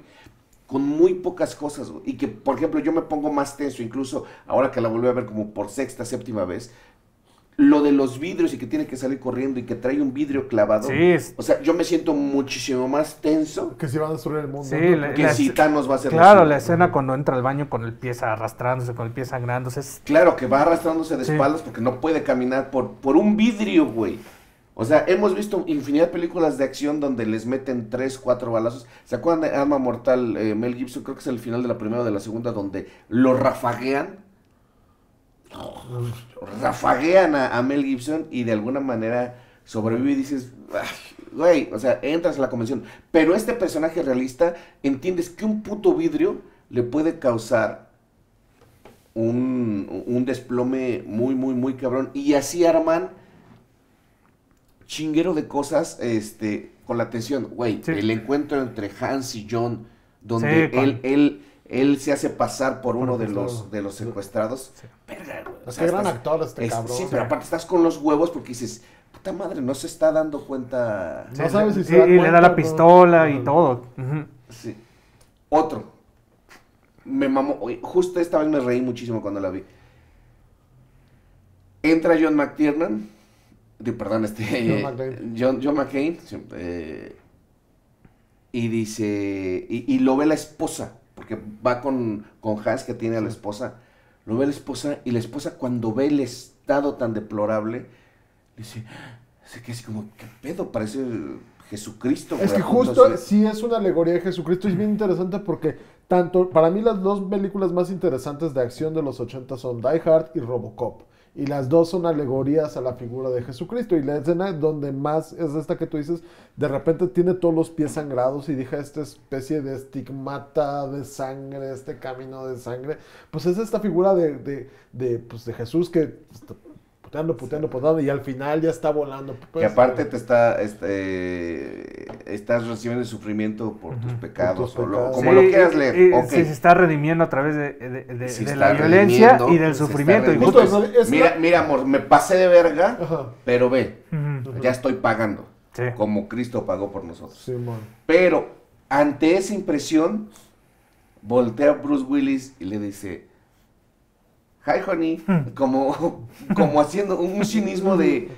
con muy pocas cosas, güey. Y que, por ejemplo, yo me pongo más tenso, incluso ahora que la volví a ver como por sexta, séptima vez, lo de los vidrios y que tiene que salir corriendo y que trae un vidrio clavado. O sea, yo me siento muchísimo más tenso. Que si va a destruir el mundo. que si Thanos va a ser. Claro, la escena cuando entra al baño con el pie arrastrándose, con el pie sangrándose. Claro, que va arrastrándose de espaldas porque no puede caminar por, por un vidrio, güey. O sea, hemos visto infinidad de películas de acción donde les meten tres, cuatro balazos. ¿Se acuerdan de Arma Mortal eh, Mel Gibson? Creo que es el final de la primera o de la segunda donde lo rafaguean rafaguean a, Mel Gibson y de alguna manera sobrevive y dices, güey, o sea, entras a la convención. Pero este personaje realista, entiendes que un puto vidrio le puede causar un, desplome muy, muy, muy cabrón. Y así arman chinguero de cosas este, con la atención. Güey, el encuentro entre Hans y John, donde él, él él se hace pasar por uno de los de los secuestrados. Sí. O sea, gran actor este cabrón. Sí, pero aparte estás con los huevos porque dices, puta madre, no se está dando cuenta. no sabes si se y, y le da la pistola y todo. Sí. Otro. Me mamó. Justo esta vez me reí muchísimo cuando la vi. Entra John McTiernan. perdón, este. John eh, McCain. John, McCain, eh, y dice. y lo ve la esposa que va con, con Hans que tiene a la esposa, lo ve la esposa y la esposa cuando ve el estado tan deplorable, dice, ah", se que así como, ¿qué pedo? Parece Jesucristo. Es que justo sí es una alegoría de Jesucristo es bien interesante porque tanto, para mí las dos películas más interesantes de acción de los 80 son Die Hard y Robocop y las dos son alegorías a la figura de Jesucristo. Y la escena donde más es esta que tú dices, de repente tiene todos los pies sangrados y deja esta especie de estigmata de sangre, este camino de sangre. Pues es esta figura de, de, de, pues de Jesús que pues, puteando, puteando, puteando, y al final ya está volando. que pues, aparte eh, te está, este, estás recibiendo el sufrimiento por tus pecados, lo, como lo quieras leer. Se está redimiendo a través de, de, la violencia y del sufrimiento. mira, mira, amor, me pasé de verga, pero ve, ya estoy pagando. Como Cristo pagó por nosotros. Sí, pero ante esa impresión, voltea Bruce Willis y le dice, hi honey, hmm. como, [LAUGHS] como haciendo un cinismo de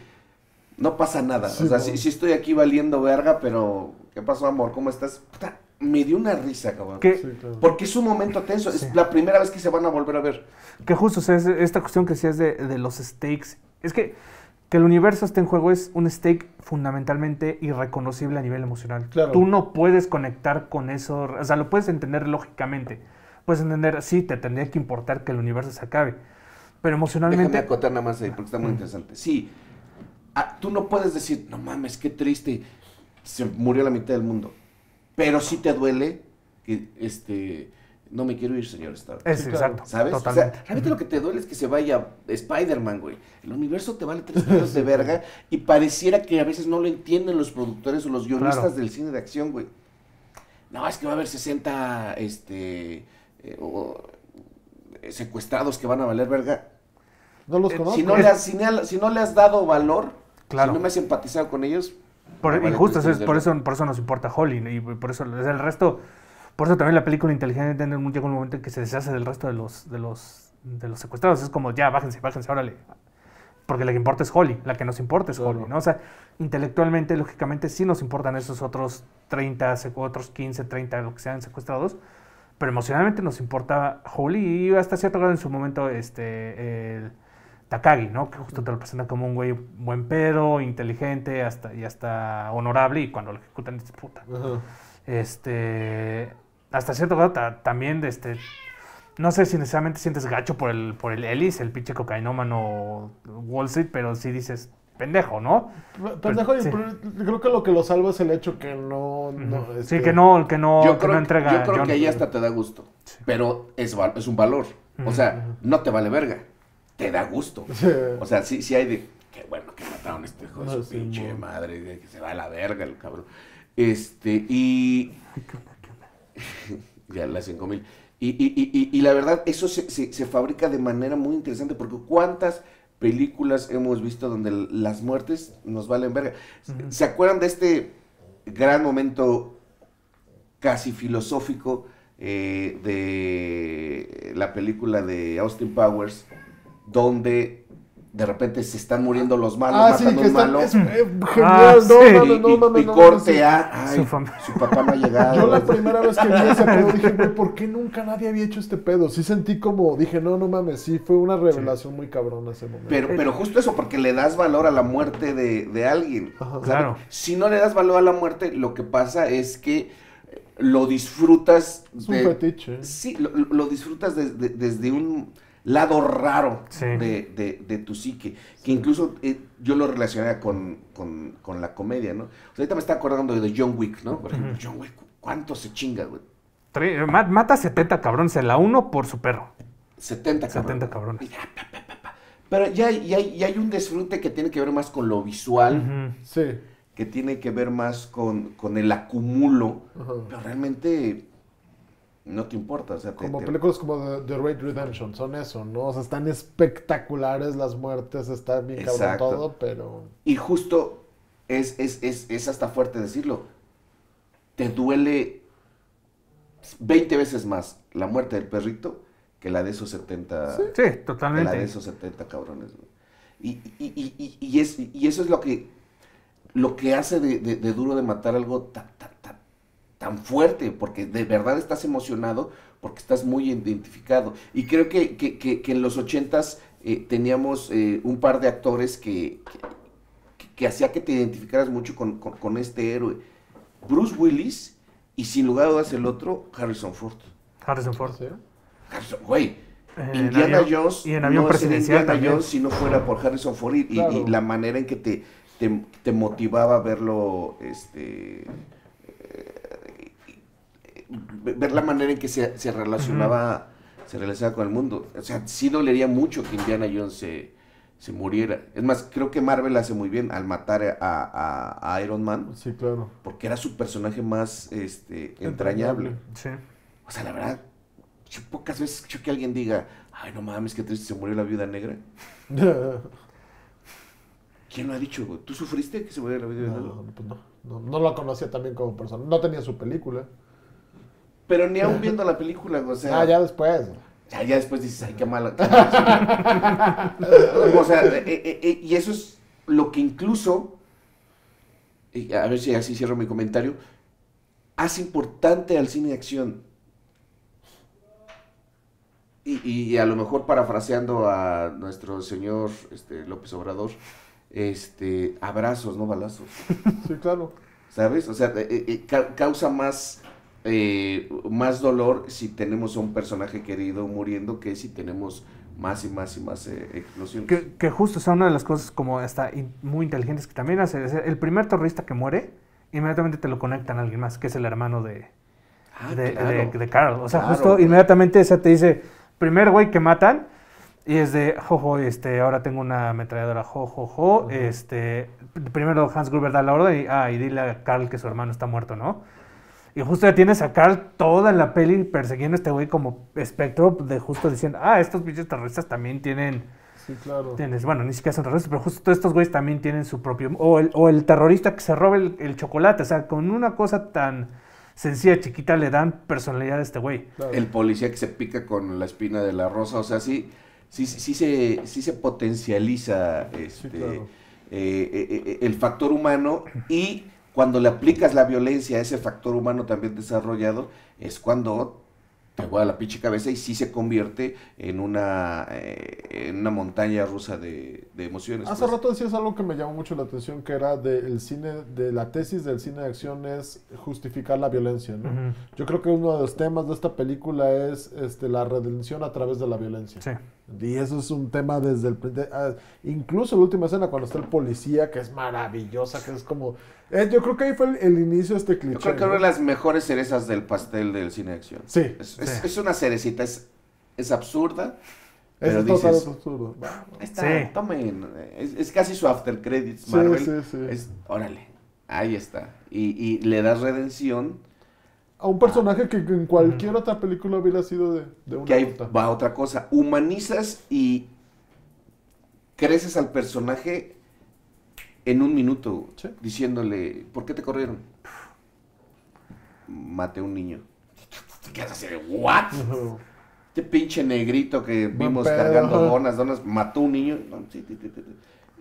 no pasa nada. o sea, si estoy aquí valiendo verga, pero ¿qué pasó, amor? ¿Cómo estás? me dio una risa, cabrón. Porque es un momento tenso, es la primera vez que se van a volver a ver. Que justo, o sea, esta cuestión que decías de, de los stakes, es que que el universo está en juego es un stake fundamentalmente irreconocible a nivel emocional. Tú no puedes conectar con eso, o sea, lo puedes entender lógicamente, puedes entender, sí, te tendría que importar que el universo se acabe. Pero emocionalmente. Déjame acotar nada más ahí, eh, porque está muy interesante. Sí, ah, tú no puedes decir, no mames, qué triste, se murió la mitad del mundo. Pero sí te duele que este. No me quiero ir, señor exacto. ¿Sabes? O sea, realmente lo que te duele es que se vaya Spider-Man, güey. El universo te vale tres pelos de verga y pareciera que a veces no lo entienden los productores o los guionistas del cine de acción, güey. No, es que va a haber 60 este, eh, eh, secuestrados que van a valer verga. No los eh, conozco. Si no, le has, dado valor, claro. si no me has empatizado con ellos. Por, e, es, por, eso, por eso nos importa Holly y por eso es el resto. Por eso también la película inteligente llega un, momento en que se deshace del resto de los, de los, de los secuestrados. Es como, ya, bájense, bájense, órale. Porque la que importa es Holly, la que nos importa es Holly, ¿no? O sea, intelectualmente, lógicamente, sí nos importan esos otros 30, otros 15, 30, lo que sean secuestrados pero emocionalmente nos importa Holly y hasta cierto grado en su momento este el Takagi, ¿no? Que justo te lo presenta como un güey buen pedo, inteligente hasta, y hasta honorable y cuando lo ejecutan dices, puta. Este, hasta cierto grado también este no sé si necesariamente sientes gacho por el por el Ellis, el pinche cocainómano Wall Street, pero sí dices, pendejo, ¿no? Pendejo, creo que lo que lo salva es el hecho que no. no sí, este que no, que yo que no entrega. Yo creo que ahí hasta te da gusto, pero es, un valor. O sea, no te vale verga, te da gusto. O sea, sí, sí hay de. Qué bueno que mataron este hijo de su pinche madre, que se va a la verga el cabrón. Este, y. [LAUGHS] ya, las 5 Y, y, y, y, la verdad, eso se, se fabrica de manera muy interesante, porque cuántas películas hemos visto donde las muertes nos valen verga. ¿Se acuerdan de este gran momento casi filosófico eh, de la película de Austin Powers, donde de repente se están muriendo los malos, ah, sí, que un eh, ah, genial, no, mames, no, mames, y, no, corte a, su, papá no ha llegado. Yo la primera vez que vi ese [LAUGHS] pedo dije, ¿por qué nunca nadie había hecho este pedo? Sí sentí como, dije, no, no mames, sí, fue una revelación muy cabrona ese momento. Pero, pero justo eso, porque le das valor a la muerte de, alguien. claro. Si no le das valor a la muerte, lo que pasa es que eh, lo disfrutas. un Sí, lo, disfrutas desde un lado raro de, tu psique, que incluso eh, yo lo relacionaba con, la comedia, ¿no? ahorita me está acordando de John Wick, ¿no? Por ejemplo, John Wick, ¿cuánto se chinga, güey? mata 70 cabrones, se la uno por su perro. 70 cabrones. 70 cabrones. Ah, pero ya, ya, hay un disfrute que tiene que ver más con lo visual. Sí. Que tiene que ver más con, el acumulo. Pero realmente no te importa. O sea, como películas como The, Raid Redemption, son eso, ¿no? O sea, están espectaculares las muertes, está bien cabrón todo, pero... Y justo es, es, hasta fuerte decirlo, te duele 20 veces más la muerte del perrito que la de esos 70... Sí, sí totalmente. la de esos 70 cabrones. Y, y, eso es lo que, lo que hace de, de duro de matar algo tan, tan, tan tan fuerte, porque de verdad estás emocionado, porque estás muy identificado. Y creo que, en los ochentas eh, teníamos eh, un par de actores que, que, hacía que te identificaras mucho con, este héroe. Bruce Willis y sin lugar a dudas el otro, Harrison Ford. Harrison Ford. ¿Sí? güey. Indiana Jones y en presidencial Indiana Jones si no fuera por Harrison Ford y, la manera en que te, te, te motivaba a verlo este ver la manera en que se, relacionaba se relacionaba con el mundo. O sea, sí dolería mucho que Indiana Jones se, muriera. Es más, creo que Marvel hace muy bien al matar a, Iron Man. Sí, claro. Porque era su personaje más este, entrañable. Sí. O sea, la verdad, yo pocas veces escucho que alguien diga, ay, no mames, qué triste, se murió la viuda negra. [LAUGHS] ¿Quién lo ha dicho? ¿Tú sufriste que se muriera la viuda negra? Pues no, no, no, no, no lo conocía también como persona. No tenía su película. Pero ni aún [LAUGHS] viendo la película, o sea. Ah, ya después. Ya, después dices, ay, qué mala. [LAUGHS] o sea, eh, eh, eh, y eso es lo que incluso, a ver si así cierro mi comentario, hace importante al cine de acción. Y, a lo mejor parafraseando a nuestro señor este, López Obrador, este, abrazos, no balazos. [LAUGHS] Sí, claro. ¿Sabes? O sea, causa más eh, más dolor si tenemos a un personaje querido muriendo que si tenemos más y más y más eh, explosiones. Que, justo o sea una de las cosas como hasta muy inteligentes que también hace. el primer terrorista que muere, inmediatamente te lo conectan a alguien más, que es el hermano de, ah, de, Carl. O sea, justo inmediatamente esa te dice, primer güey que matan, y es de, jojo, este, ahora tengo una ametralladora, jojojo, jo, este, primero Hans Gruber da la orden y, ah, y dile a Carl que su hermano está muerto, ¿no? Y justo ya sacar toda la peli persiguiendo a este güey como espectro de justo diciendo, ah, estos bichos terroristas también tienen... Sí, claro. Tienes, bueno, ni siquiera son terroristas, pero justo estos güeyes también tienen su propio... O el, terrorista que se roba el, chocolate, o sea, con una cosa tan sencilla, chiquita, le dan personalidad a este güey. El policía que se pica con la espina de la rosa, o sea, sí, sí, sí, se, sí se potencializa este, eh, eh, eh, el factor humano y cuando le aplicas la violencia a ese factor humano también desarrollado, es cuando te voy a la pinche cabeza y sí se convierte en una, eh, en una montaña rusa de, emociones. Hace pues. rato decías algo que me llamó mucho la atención, que era del de cine, de la tesis del cine de acción es justificar la violencia, ¿no? Yo creo que uno de los temas de esta película es este, la redención a través de la violencia. Sí. Y eso es un tema desde el... Ah, incluso la última escena, cuando está el policía, que es maravillosa, que es como eh, yo creo que ahí fue el, inicio de este cliché. Yo creo que una de las mejores cerezas del pastel del cine de acción. Sí. Es, una cerecita, es, es absurda. es total está, tomen. Es, casi su after credits, Marvel. es, órale, ahí está. Y, le das redención. A un personaje que en cualquier otra película hubiera sido de, de una Que ahí va otra cosa. Humanizas y creces al personaje en un minuto diciéndole, ¿por qué te corrieron? Maté un niño. ¿Qué haces? de, ¿what? Qué [LAUGHS] este pinche negrito que vimos cargando donas, donas, mató un niño.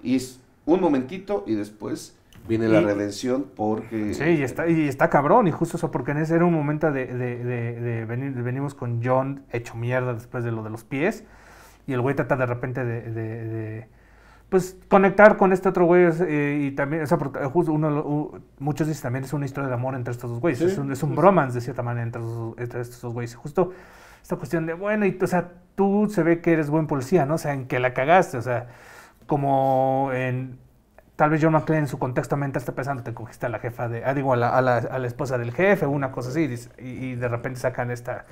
Y es un momentito y después viene la redención porque... Sí, y está, y está cabrón, y justo eso, porque en ese era un momento de, de, de, venir, venimos con John hecho mierda después de lo de los pies, y el güey trata de repente de pues conectar con este otro güey eh, y también, o sea, eh, justo uno, muchos dicen también es una historia de amor entre estos dos güeyes, es un, bromance de cierta manera entre, estos dos güeyes. Justo esta cuestión de, bueno, y, o sea, tú se ve que eres buen policía, ¿no? O sea, en que la cagaste, o sea, como en, tal vez John McClane en su contexto mental está pensando, te cogiste a la jefa de, ah, digo, a la, a la, esposa del jefe, una cosa así, y de repente sacan esta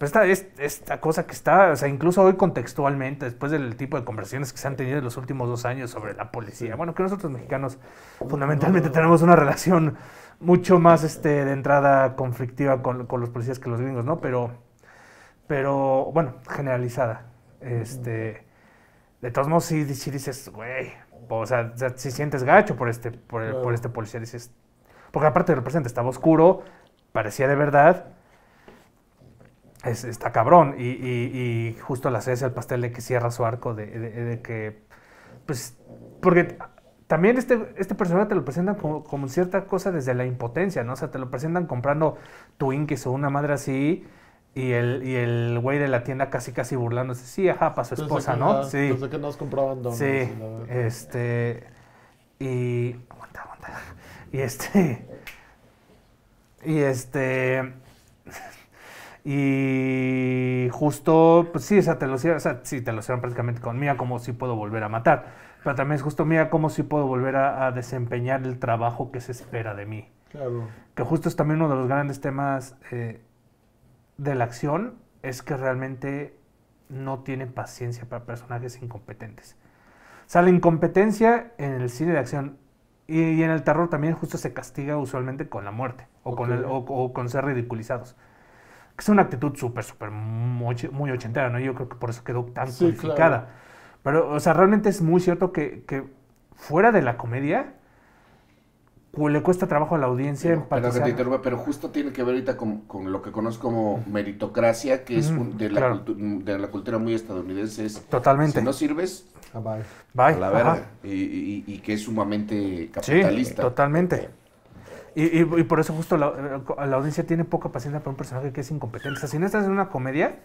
pero esta, esta cosa que está, o sea, incluso hoy contextualmente, después del tipo de conversaciones que se han tenido en los últimos dos años sobre la policía, bueno, que nosotros mexicanos fundamentalmente tenemos una relación mucho más este, de entrada conflictiva con, los policías que los gringos, ¿no? Pero, pero bueno, generalizada. Este, de todos modos, si, dices, güey, o sea, si sientes gacho por este, por, por este policía, dices, porque aparte del presente estaba oscuro, parecía de verdad está cabrón. Y, justo la cereza el pastel de que cierra su arco, de, que. Pues. Porque también este, este personaje te lo presentan como, cierta cosa desde la impotencia, ¿no? O sea, te lo presentan comprando Twinkies o una madre así. Y el, güey de la tienda casi casi burlándose. Sí, ajá, para su esposa, ¿no? sí. que nos compraban Sí. Y este. Y. Y este. Y este. Y justo, pues sí, te lo hicieron, sí, te lo hicieron prácticamente con Mía, como si puedo volver a matar. Pero también es justo Mía, como si puedo volver a, desempeñar el trabajo que se espera de mí. Claro. Que justo es también uno de los grandes temas eh, de la acción, es que realmente no tiene paciencia para personajes incompetentes. O sea, la incompetencia en el cine de acción y, en el terror también justo se castiga usualmente con la muerte o, con, o con ser ridiculizados es una actitud súper, súper muy, ochentera, ¿no? Yo creo que por eso quedó tan codificada. Pero, o sea, realmente es muy cierto que, fuera de la comedia, le cuesta trabajo a la audiencia pero, Pero, te interrumpa, pero justo tiene que ver ahorita con, lo que conozco como meritocracia, que es de, la cultura muy estadounidense. Es, Totalmente. Si no sirves, ah, bye. Bye, a la verga. Y, que es sumamente capitalista. Sí, totalmente. Y, por eso justo eh, la, audiencia tiene poca paciencia para un personaje que es incompetente. O sea, si no estás en una comedia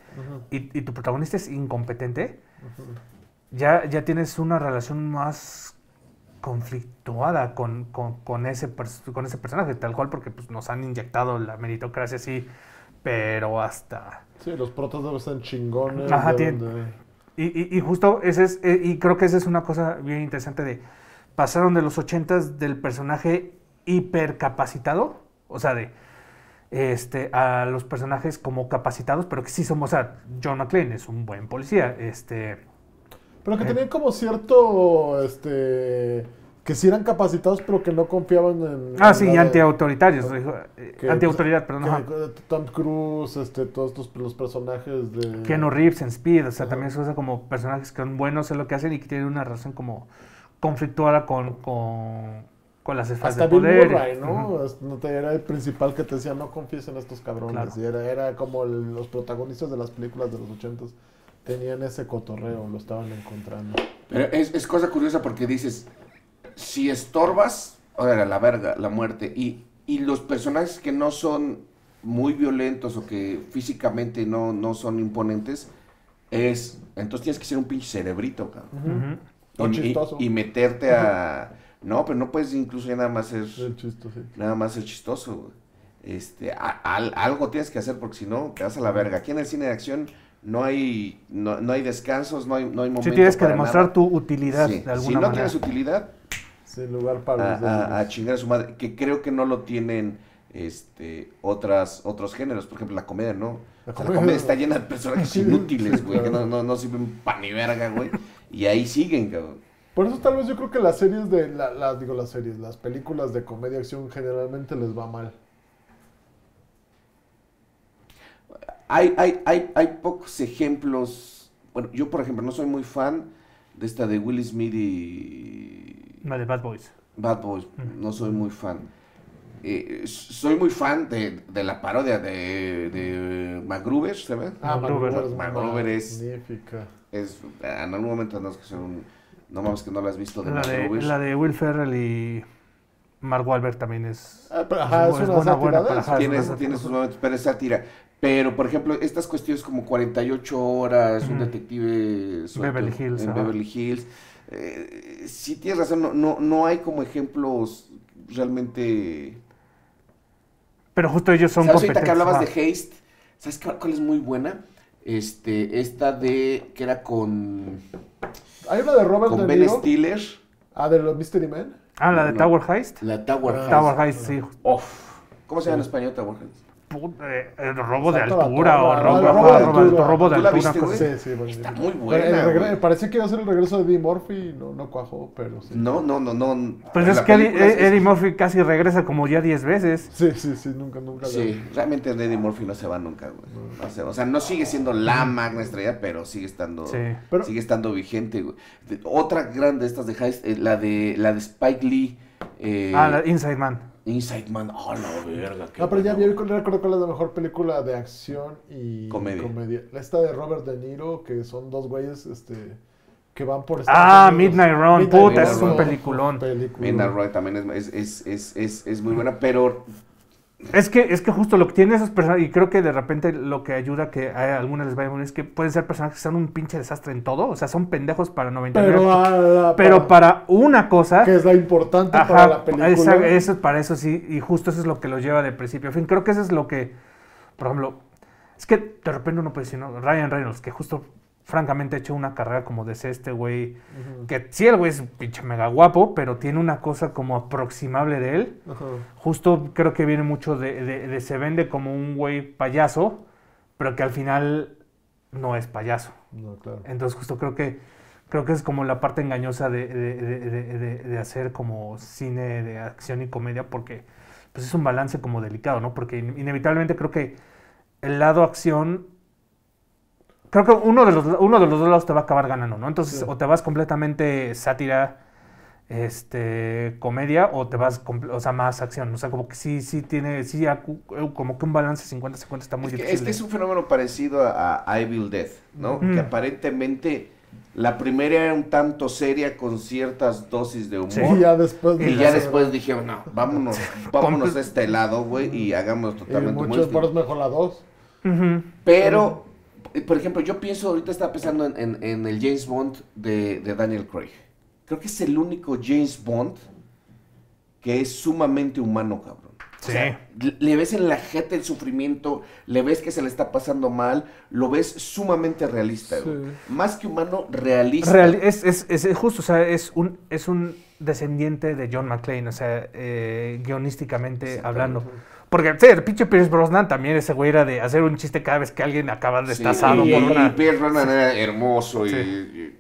y, tu protagonista es incompetente, ya, ya tienes una relación más conflictuada con, ese, con ese personaje, tal cual, porque pues, nos han inyectado la meritocracia sí. pero hasta... Sí, los protagonistas están chingones. Ajá, y, justo ese es, eh, y creo que esa es una cosa bien interesante de... Pasaron de los ochentas del personaje hipercapacitado, o sea, de este, a los personajes como capacitados, pero que sí somos, o sea, John McClane es un buen policía, este... Pero que eh. tenían como cierto, este que sí eran capacitados, pero que no confiaban en. Ah, sí, antiautoritarios. Eh, pues, antiautoridad, perdón. Eh, Tom Cruise, este, todos estos, los personajes de. Keanu Reeves en Speed, o sea, también son como personajes que son buenos en lo que hacen y que tienen una relación como conflictuada con, con con las espaldas poder. Bill ¿no? Era el principal que te decía, no confíes en estos cabrones. era, era como los protagonistas de las películas de los ochentas tenían ese cotorreo, lo estaban encontrando. Pero es, cosa curiosa porque dices, si estorbas, ahora la verga, la muerte, y, los personajes que no son muy violentos o que físicamente no, no son imponentes, es, entonces tienes que ser un pinche cerebrito, cabrón. y, meterte a... [LAUGHS] No, pero no puedes incluso nada más ser. Chistoso, Nada más ser chistoso, Este, algo tienes que hacer porque si no, te vas a la verga. Aquí en el cine de acción no hay, no, hay descansos, no hay, no hay momentos. Sí, tienes que demostrar tu utilidad de alguna manera. Si no tienes utilidad. Sin lugar para a, chingar a su madre. Que creo que no lo tienen este otras otros géneros. Por ejemplo, la comedia, ¿no? La comedia, está llena de personajes [LAUGHS] inútiles, güey. Que no, no, no sirven pa' ni verga, güey. Y ahí siguen, cabrón. Por eso tal vez yo creo que las series de, las, digo las series, las películas de comedia acción generalmente les va mal. Hay, hay, hay, pocos ejemplos. Bueno, yo por ejemplo no soy muy fan de esta de Will Smith y... No, de Bad Boys. Bad Boys, mm. no soy muy fan. Eh, soy muy fan de, la parodia de, de MacGruber, ¿se ve? Ah, MacGruber. MacGruber es... Magnífica. Es, en algún momento tenemos que ser un no mames que no la has visto de la de, la Will Ferrell y Mark Wahlberg también es, ah, ajá, es, una buena, tiene, sus momentos, pero es sátira. Pero, por ejemplo, estas cuestiones como 48 horas, un detective en Beverly Hills. Eh, sí tienes razón, no, no, hay como ejemplos realmente... Pero justo ellos son ¿Sabes ahorita que hablabas de Haste, ¿sabes cuál es muy buena? Este, esta de, que era con... Hay una de Robert con De Ben Stiller. Ah, de los Mystery Men. Ah, la de Tower Heist. La Tower ah. Heist. Tower Heist, sí. ¿Cómo se llama en español Tower Heist? Eh, el robo de altura o robo, de altura. Sí, sí, Está muy buena. parece que iba a ser el regreso de Eddie Murphy no, no cuajó, pero sí. No, no, no, no. Pues es que Eddie, Murphy casi regresa como ya 10 veces. Sí, sí, sí, nunca, nunca. Sí, realmente Eddie Murphy no se va nunca, güey. No. o sea, no sigue siendo la magna estrella, pero sigue estando, sigue estando vigente, güey. Otra grande de estas de Heist, eh, la de la de Spike Lee. Eh, ah, la Inside Man. Inside Man, oh la verga. Qué no, pero ya vi, recuerdo cuál es la mejor película de acción y comedia. Esta de Robert De Niro, que son dos güeyes este, que van por... ah, Midnight Run, puta, es un peliculón. Midnight Run también es, es, es, es, muy buena, pero es que, es que justo lo que tiene esas personas y creo que de repente lo que ayuda que a algunas les vaya bien es que pueden ser personas que son un pinche desastre en todo, o sea, son pendejos para 99. Pero, para, una cosa. Que es la importante para la película. eso es para eso sí, y justo eso es lo que los lleva de principio a fin. Creo que eso es lo que, por ejemplo, es que de repente uno puede decir, ¿no? Ryan Reynolds, que justo francamente hecho una carrera como de este güey. Que sí, el güey es un pinche mega guapo, pero tiene una cosa como aproximable de él. Justo creo que viene mucho de, se vende como un güey payaso, pero que al final no es payaso. Entonces justo creo que creo que es como la parte engañosa de, hacer como cine de acción y comedia, porque pues es un balance como delicado, ¿no? Porque inevitablemente creo que el lado acción creo que uno de los, uno de los dos lados te va a acabar ganando, ¿no? Entonces, o te vas completamente sátira, este, comedia, o te vas, o sea, más acción. O sea, como que sí, sí tiene, sí, eh, como que un balance 50-50 está muy difícil. Este es un fenómeno parecido a, I Evil Death, ¿no? Que mm. aparentemente... La primera era un tanto seria con ciertas dosis de humor. y ya después, y ya después dijeron, no, vámonos, [LAUGHS] vámonos a este lado, güey, y hagamos totalmente muchos mejor la dos. Pero eh, por ejemplo, yo pienso, ahorita estaba pensando en, el James Bond de, Daniel Craig. Creo que es el único James Bond que es sumamente humano, cabrón. Sí. le ves en la jeta el sufrimiento, le ves que se le está pasando mal, lo ves sumamente realista. Más que humano, realista. es, justo, o sea, es un, es un descendiente de John McClane, o sea, eh, guionísticamente hablando. Porque, sí, el pinche Pierce Brosnan también ese güey era de hacer un chiste cada vez que alguien acaba de estar y, por y, una... y Pierce Brosnan era hermoso y,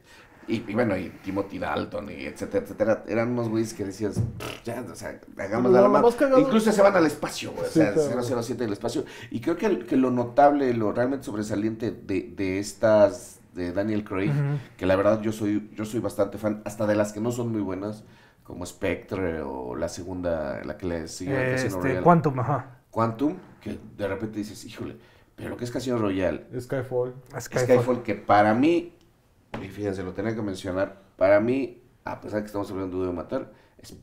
bueno, y Timothy Dalton y etcétera, etcétera. Eran unos güeyes que decías, ya, o sea, hagamos no, la más. Incluso se van al espacio, güey, o sea, 007 007 del espacio. Y creo que, que lo notable, lo realmente sobresaliente de, de estas de Daniel Craig, que la verdad yo soy, yo soy bastante fan, hasta de las que no son muy buenas como Spectre o la segunda, la que le sigue a este, Quantum, ajá. Quantum, que de repente dices, híjole, pero lo que es Casino Royale. Skyfall. Skyfall. que para mí, y fíjense, lo tenía que mencionar, para mí, a pesar de que estamos hablando de matar,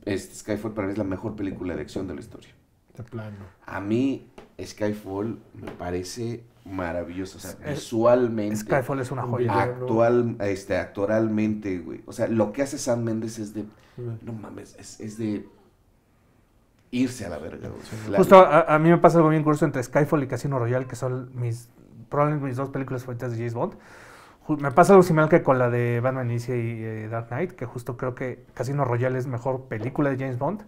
es, Skyfall para mí es la mejor película de acción de la historia. De plano. A mí, Skyfall me parece maravilloso. O sea, visualmente. Skyfall es una joya. Actual, este, güey. O sea, lo que hace San Méndez es de. No mames, es, de. Irse a la verga. Justo a, mí me pasa algo bien curioso entre Skyfall y Casino Royale, que son mis. Probablemente mis dos películas favoritas de James Bond. Me pasa algo similar que con la de Batman y eh, Dark Knight, que justo creo que Casino Royale es mejor película de James Bond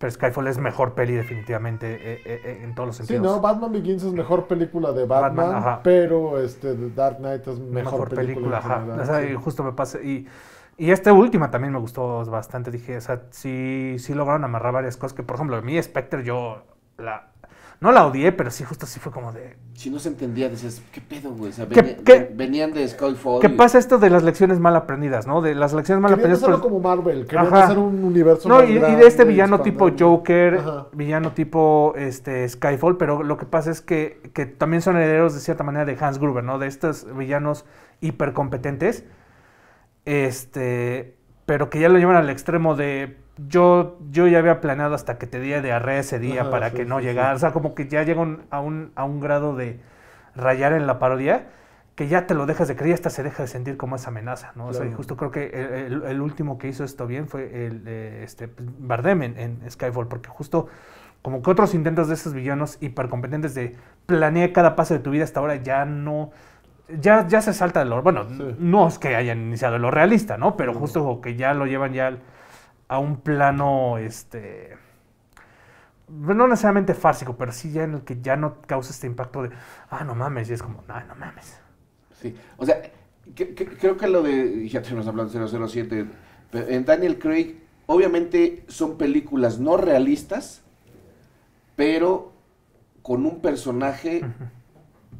pero Skyfall es mejor peli definitivamente eh, eh, eh, en todos los sentidos. Sí, no, Batman Begins es mejor película de Batman, pero este Dark Knight es mejor, película. y justo me pasa y y esta última también me gustó bastante, dije, o sea, sí, sí lograron amarrar varias cosas que por ejemplo, a mí Spectre yo la no la odié, pero sí, justo así fue como de. Si no se entendía, decías, ¿qué pedo, güey? O sea, venían de Skyfall. ¿Qué pasa esto de las lecciones mal aprendidas, no? De las lecciones mal aprendidas. Pero... como Marvel, que a hacer un universo No, y, de este villano tipo Joker, villano tipo este, Skyfall, pero lo que pasa es que, que también son herederos de cierta manera de Hans Gruber, ¿no? De estos villanos hipercompetentes. Este. Pero que ya lo llevan al extremo de yo, yo ya había planeado hasta que te diera arre ese día ah, para que no llegara. O sea, como que ya llega a, un, grado de rayar en la parodia que ya te lo dejas de creer, hasta se deja de sentir como esa amenaza, ¿no? O sea, y justo creo que el, último que hizo esto bien fue el eh, este, pues, Bardem en, Skyfall, porque justo como que otros intentos de esos villanos hipercompetentes de planear cada paso de tu vida hasta ahora ya no... Ya, ya se salta de lo... Bueno, no es que hayan iniciado lo realista, ¿no? Pero justo que ya lo llevan ya... Al, a un plano, este, no necesariamente fársico, pero sí ya en el que ya no causa este impacto de, ah, no mames, y es como, no, ah, no mames. Sí, o sea, creo que lo de, ya tenemos hablando de 007, en Daniel Craig, obviamente son películas no realistas, pero con un personaje...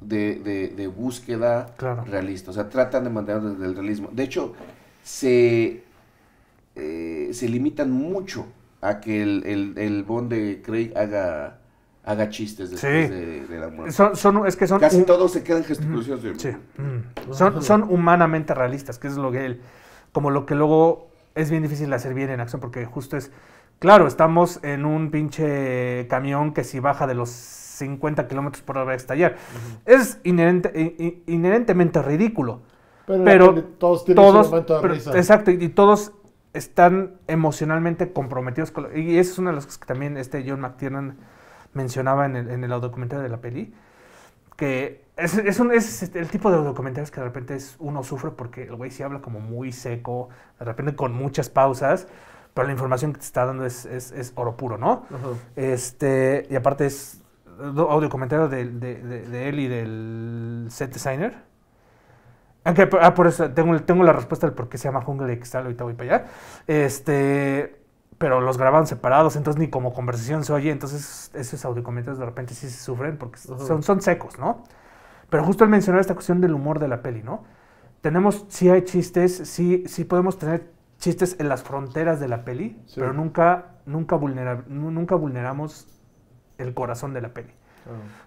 De, búsqueda realista. O sea, tratan de mantener el realismo. De hecho, se eh, se limitan mucho a que el, el, Bond de Craig haga haga chistes después de, la muerte. es que Casi todos se quedan gesticulaciones. sí. Son, humanamente realistas, que es lo que él, como lo que luego es bien difícil hacer bien en acción, porque justo es, claro, estamos en un pinche camión que si baja de los 50 kilómetros por hora va estallar. Es inherentemente ridículo. Pero, todos tienen todos, su momento de risa. Exacto, y todos están emocionalmente comprometidos con y eso es una de las cosas que también este John McTiernan mencionaba en el, en el documental de la peli que es, es, un, es, este, el tipo de documentales que de repente es, uno sufre porque el güey sí habla como muy seco, de repente con muchas pausas, pero la información que te está dando es, es oro puro, ¿no? este, y aparte es audio comentario de, de él y del set designer ah, por eso tengo, tengo, la respuesta del por qué se llama Jungle y cristal, ahorita voy para allá. Este, pero los grababan separados, entonces ni como conversación se oye, entonces esos audiocomentarios de repente sí se sufren porque son, son secos, ¿no? Pero justo al mencionar esta cuestión del humor de la peli, ¿no? Tenemos, sí hay chistes, sí, si podemos tener chistes en las fronteras de la peli, pero nunca, nunca, vulnera, nunca vulneramos el corazón de la peli.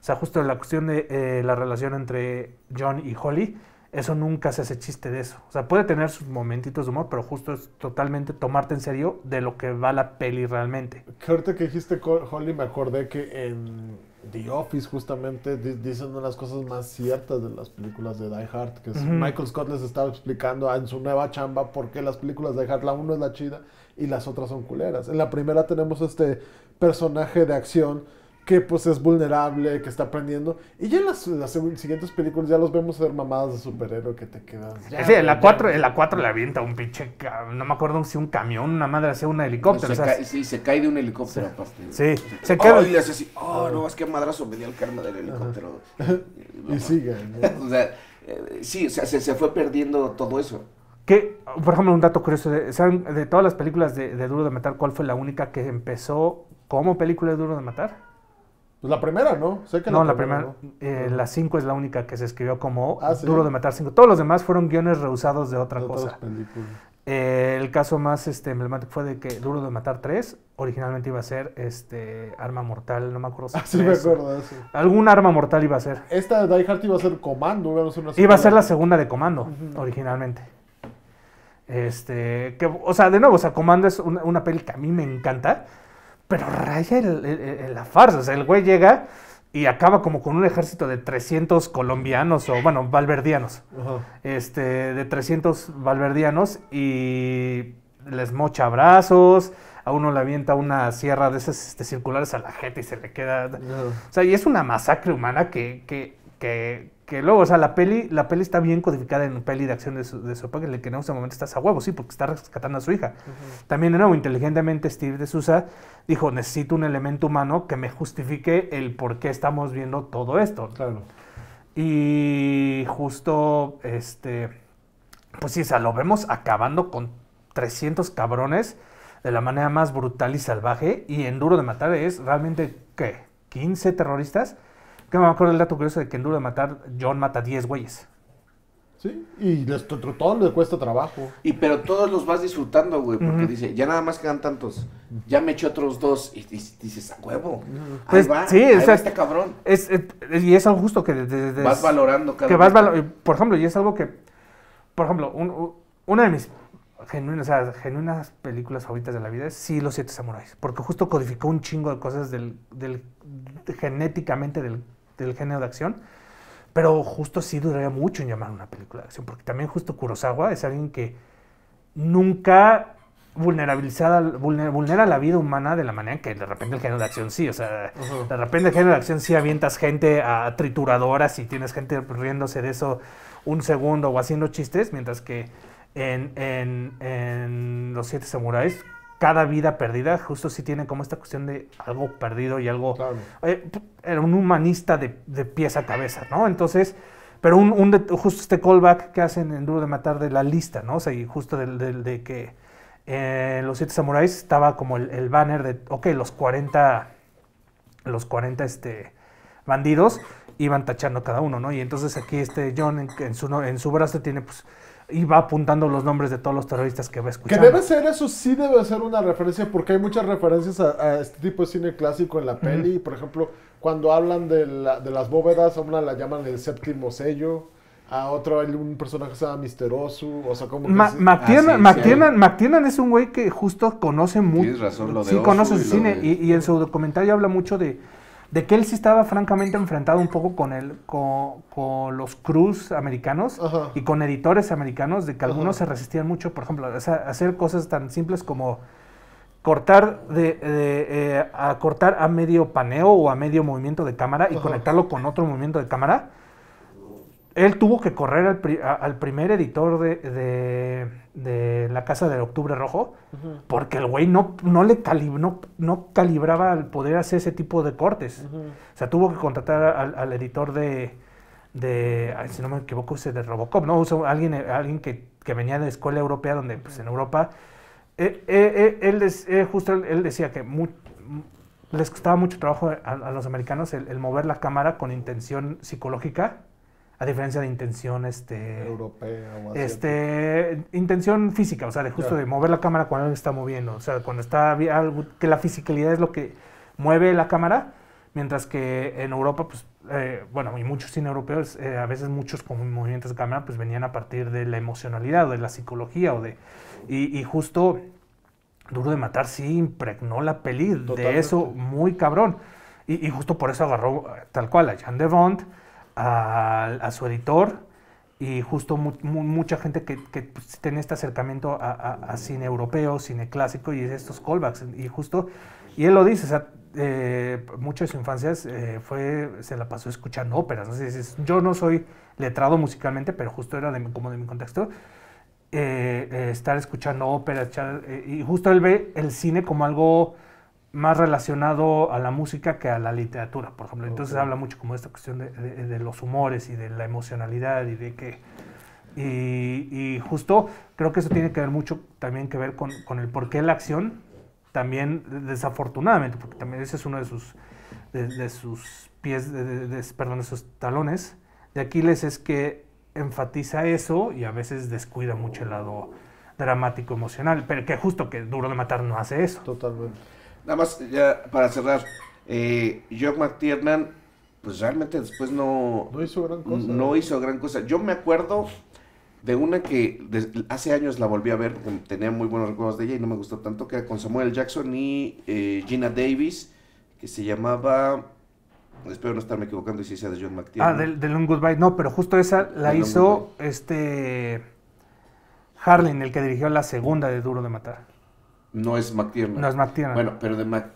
O sea, justo la cuestión de eh, la relación entre John y Holly, eso nunca se hace chiste de eso. O sea, puede tener sus momentitos de humor, pero justo es totalmente tomarte en serio de lo que va la peli realmente. Que ahorita que dijiste Holly, me acordé que en The Office justamente dicen una de las cosas más ciertas de las películas de Die Hard, que Michael Scott les estaba explicando en su nueva chamba por qué las películas de Die Hard, la uno es la chida y las otras son culeras. En la primera tenemos este personaje de acción que pues es vulnerable, que está aprendiendo. Y ya en las, siguientes películas ya los vemos ser mamadas de superhéroe que te quedas. sí, en la 4 la cuatro le avienta un pinche, no me acuerdo si un camión, una madre hacía un helicóptero. sí, se cae de un helicóptero sí. Sí, se cae. Oh, y le hace así, oh, no, es que madrazo me dio el karma del helicóptero. [LAUGHS] y sigue. [LAUGHS] o sea, eh, sí, o sea, se, fue perdiendo todo eso. Que, por ejemplo, un dato curioso, de, ¿saben de todas las películas de Duro de Matar cuál fue la única que empezó como película de Duro de Matar? Pues la primera, ¿no? Sé que no, la primera. Eh, la 5 es la única que se escribió como ah, Duro de Matar 5. Todos los demás fueron guiones rehusados de otra cosa. Eh, el caso más este, emblemático fue de que Duro de Matar 3 originalmente iba a ser este, Arma Mortal, no me acuerdo si. Ah, me acuerdo Algún arma mortal iba a ser. Esta de Die Hard iba a ser Comando, iba a ser, la segunda de Comando, originalmente. Este, o sea, de nuevo, o sea, Comando es una, una peli que a mí me encanta pero raya el, la farsa. O sea, el güey llega y acaba como con un ejército de 300 colombianos o, bueno, valverdianos. Este, de 300 valverdianos y les mocha brazos. A uno le avienta una sierra de esas este, circulares a la gente y se le queda. O sea, y es una masacre humana que, que, que que luego, o sea, la peli, la peli está bien codificada en peli de acción de su, de su que en ese momento estás a huevo, sí, porque está rescatando a su hija. También, de nuevo, inteligentemente Steve de Sousa dijo, necesito un elemento humano que me justifique el por qué estamos viendo todo esto. Claro. Y justo, este, pues sí, o sea, lo vemos acabando con 300 cabrones de la manera más brutal y salvaje, y en Duro de Matar es realmente, ¿qué? ¿15 terroristas? Que me acuerdo el dato curioso de que en Duro de Matar, John mata 10 güeyes. Sí, y les, todo le cuesta trabajo. Y pero todos los vas disfrutando, güey, porque dice, ya nada más quedan tantos, ya me eché otros dos, y, dices, a huevo, pues, sí, ahí o este cabrón. Es, y es algo justo que... vas valorando cada que vas Por ejemplo, y es algo que, por ejemplo, una de mis genuinas, o películas favoritas de la vida es sí Los Siete Samuráis, porque justo codificó un chingo de cosas del, genéticamente del del género de acción. Pero justo sí duraría mucho en llamar una película de acción, porque también justo Kurosawa es alguien que nunca vulnera la vida humana de la manera que de repente el género de acción sí, o sea, de repente el género de acción sí avientas gente a trituradoras y tienes gente riéndose de eso un segundo o haciendo chistes, mientras que en Los Siete Samuráis cada vida perdida, justo si tiene como esta cuestión de algo perdido y algo... Eh, era un humanista de, pies a cabeza, ¿no? Entonces, pero un, justo este callback que hacen en Duro de Matar de la lista, ¿no? O sea, y justo de, que en eh, Los Siete Samuráis estaba como el, banner de, ok, los 40, los 40 este, bandidos iban tachando cada uno, ¿no? Y entonces aquí este John su, en su brazo tiene pues y va apuntando los nombres de todos los terroristas que va escuchando. Que debe ser, eso sí debe ser una referencia, porque hay muchas referencias a, este tipo de cine clásico en la peli. Por ejemplo, cuando hablan de, la, de, las bóvedas, a una la llaman el séptimo sello, a otro un personaje que se llama misteroso. o sea, como que... Ma ah, es un güey que justo conoce mucho... Tienes razón, lo de Sí, conoce el cine, y, en su ya habla mucho de de que él sí estaba francamente enfrentado un poco con el con, los crews americanos y con editores americanos, de que algunos se resistían mucho, por ejemplo, a hacer cosas tan simples como cortar de, eh, a cortar a medio paneo o a medio movimiento de cámara y conectarlo con otro movimiento de cámara él tuvo que correr al, primer editor de, de, la Casa del Octubre Rojo, porque el güey no, no le no, no, calibraba al poder hacer ese tipo de cortes. O sea, tuvo que contratar al, editor de, de, si no me equivoco, ese de Robocop, ¿no? uso alguien, alguien que, que, venía de escuela europea, donde pues, en Europa, eh, eh, eh, él, justo él decía que les costaba mucho trabajo a, los americanos el mover la cámara con intención psicológica a diferencia de intención este, este, intención física, o sea, de justo de mover la cámara cuando está moviendo, o sea, cuando está algo que la fisicalidad es lo que mueve la cámara, mientras que en Europa, pues, eh, bueno, y muchos cine europeos, eh, a veces muchos con movimientos de cámara, pues venían a partir de la emocionalidad o de la psicología o de, y, justo Duro de Matar sí impregnó la peli de eso muy cabrón. Y, justo por eso agarró eh, tal cual a jean de Bond, a, su editor y justo mucha gente que, pues, tiene este acercamiento a, cine europeo, cine clásico y estos callbacks. Y justo, y él lo dice, o sea, eh, de su infancia eh, fue, se la pasó escuchando óperas. yo no soy letrado musicalmente, pero justo era de como de mi contexto. Eh, estar escuchando óperas, y justo él ve el cine como algo más relacionado a la música que a la literatura, por ejemplo. Entonces habla mucho como de esta cuestión de, los humores y de la emocionalidad y de que... Y, justo creo que eso tiene que ver mucho también que ver con, el por qué la acción, también desafortunadamente, porque también ese es uno de sus, de, sus pies, de, perdón, de sus talones de Aquiles es que enfatiza eso y a veces descuida mucho el lado dramático emocional, pero que justo que Duro de Matar no hace eso. Totalmente nada más ya para cerrar, eh, Jock McTiernan, pues realmente después no... No hizo gran cosa. No hizo gran cosa. Yo me acuerdo de una que hace años la volví a ver, porque tenía muy buenos recuerdos de ella y no me gustó tanto, que era con Samuel Jackson y eh, Gina Davis, que se llamaba... Espero no estarme equivocando y si sea de John McTiernan. Ah, de Long Goodbye. No, pero justo esa la hizo este... Harlan, el que dirigió la segunda de Duro de Matar. No es McTiernan. No es McTiernan. Bueno, pero de Mac,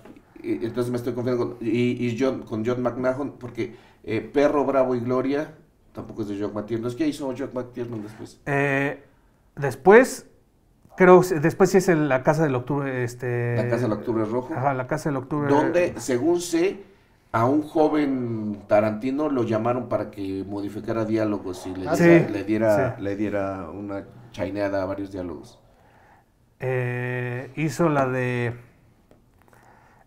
entonces me estoy confiando con, y, John, con John McMahon, porque eh, Perro, Bravo y Gloria tampoco es de John McTiernan. ¿Qué hizo John McTiernan después? Eh, después, creo, después sí es en la Casa del Octubre. Este, la Casa del Octubre Rojo. Ajá, la Casa del Octubre Donde, según sé, a un joven Tarantino lo llamaron para que modificara diálogos y le ah, diera, le diera una chaineada a varios diálogos. Eh, hizo la de.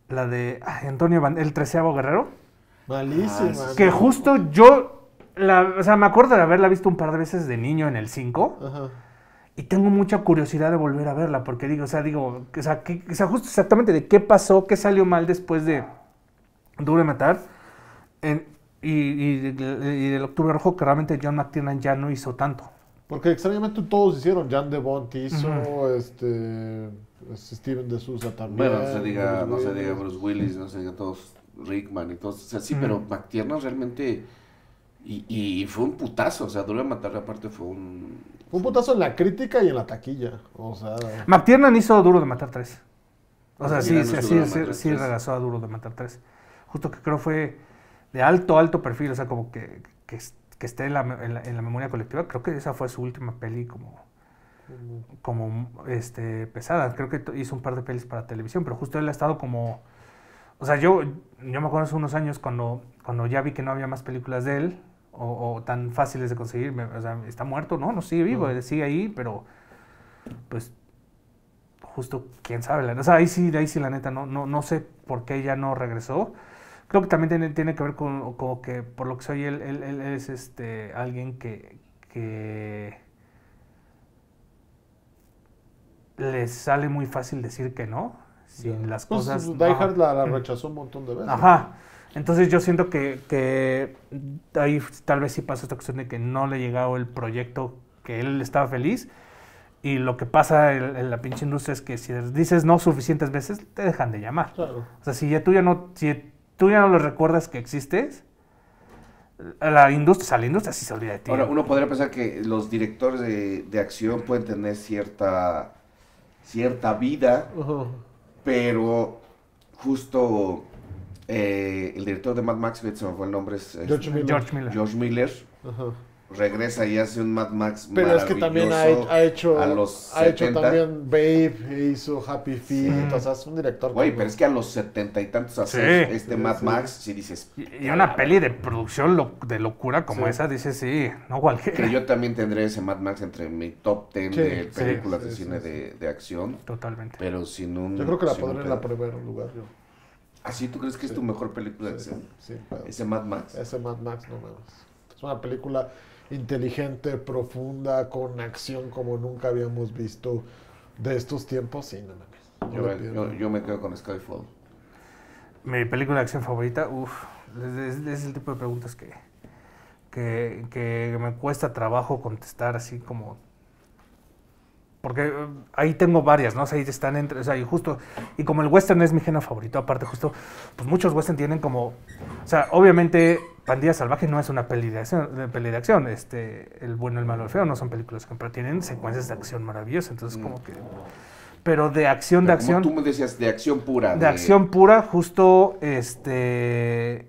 La de Antonio el treceavo guerrero. que justo yo. me acuerdo de haberla visto un par de veces de niño en el 5. Y tengo mucha curiosidad de volver a verla, porque digo, o sea, digo, que, justo exactamente de qué pasó, qué salió mal después de Dure Matar. y, del Octubre Rojo, que realmente John McTiernan ya no hizo tanto. Porque extrañamente todos hicieron. Jan de Bont hizo, este, pues, Steven de Souza también. Bueno, no se diga, Bruce no se diga Bruce Willis, no se diga todos Rickman y todos. O sea, sí, pero McTiernan realmente. Y, fue un putazo, o sea, Duro de Matar aparte fue un... Fue un putazo en la crítica y en la taquilla, o sea... McTiernan hizo Duro de Matar 3. O sea, sí, sí, sí, sí, sí regresó a Duro de Matar 3. Justo que creo fue de alto, alto perfil, o sea, como que, que que esté en la, la, memoria colectiva. Creo que esa fue su última peli como, como este, pesada. Creo que hizo un par de pelis para televisión, pero justo él ha estado como... O sea, yo, yo me acuerdo hace unos años cuando, cuando ya vi que no había más películas de él o, tan fáciles de conseguir. o sea, está muerto, ¿no? No sigue vivo, no. sigue ahí, pero pues justo, quién sabe. o sea, ahí sí, ahí sí la neta, no, no, no sé por qué ya no regresó. Creo que también tiene, tiene que ver con como que, por lo que soy, él, él, es este, alguien que, que les sale muy fácil decir que no. Si las pues, cosas. Pues, la, la, rechazó un montón de veces. Ajá. Entonces yo siento que, que ahí tal vez sí pasa esta cuestión de que no le llegado el proyecto que él estaba feliz. Y lo que pasa en, la pinche industria es que si dices no suficientes veces, te dejan de llamar. Claro. O sea, si ya tú ya no, si tú ya no lo recuerdas que existes, la industria, la industria sí se olvida de ti. Ahora, uno podría pensar que los directores de, de acción pueden tener cierta, cierta vida, pero justo eh, el director de Mad Max, se me fue el nombre, es, George, Miller. George Miller regresa y hace un Mad Max Pero es que también ha, hecho, a los ha hecho también Babe, hizo Happy Feet, o sea, es un director. Güey, pero es que a los setenta y tantos hace este Mad Max, si dices... Y, una peli de producción de locura como esa, dices, sí, no cualquiera. Que yo también tendré ese Mad Max entre mi top ten de películas de cine de, de, acción. Totalmente. Pero sin un... Yo creo que la pondré en la primer lugar yo. ¿Así ¿Ah, tú crees que es tu mejor película de acción? Sí. ¿Ese Mad Max? Ese Mad Max, no menos. Es una película inteligente, profunda, con acción como nunca habíamos visto de estos tiempos. Sí, no Yo, me quedo con Skyfall. Mi película de acción favorita, uff, es, el tipo de preguntas que, que me cuesta trabajo contestar así como porque eh, ahí tengo varias, ¿no? O sea, ahí están entre, o sea, y justo, y como el western es mi género favorito, aparte justo, pues muchos western tienen como, o sea, obviamente Pandilla Salvaje no es una peli de acción, peli de acción este, El bueno, el malo, el feo, no son películas que pero tienen secuencias de acción maravillosas, entonces mm. como que, pero de acción, de acción. Tú me decías de acción pura. De, acción pura, justo, este,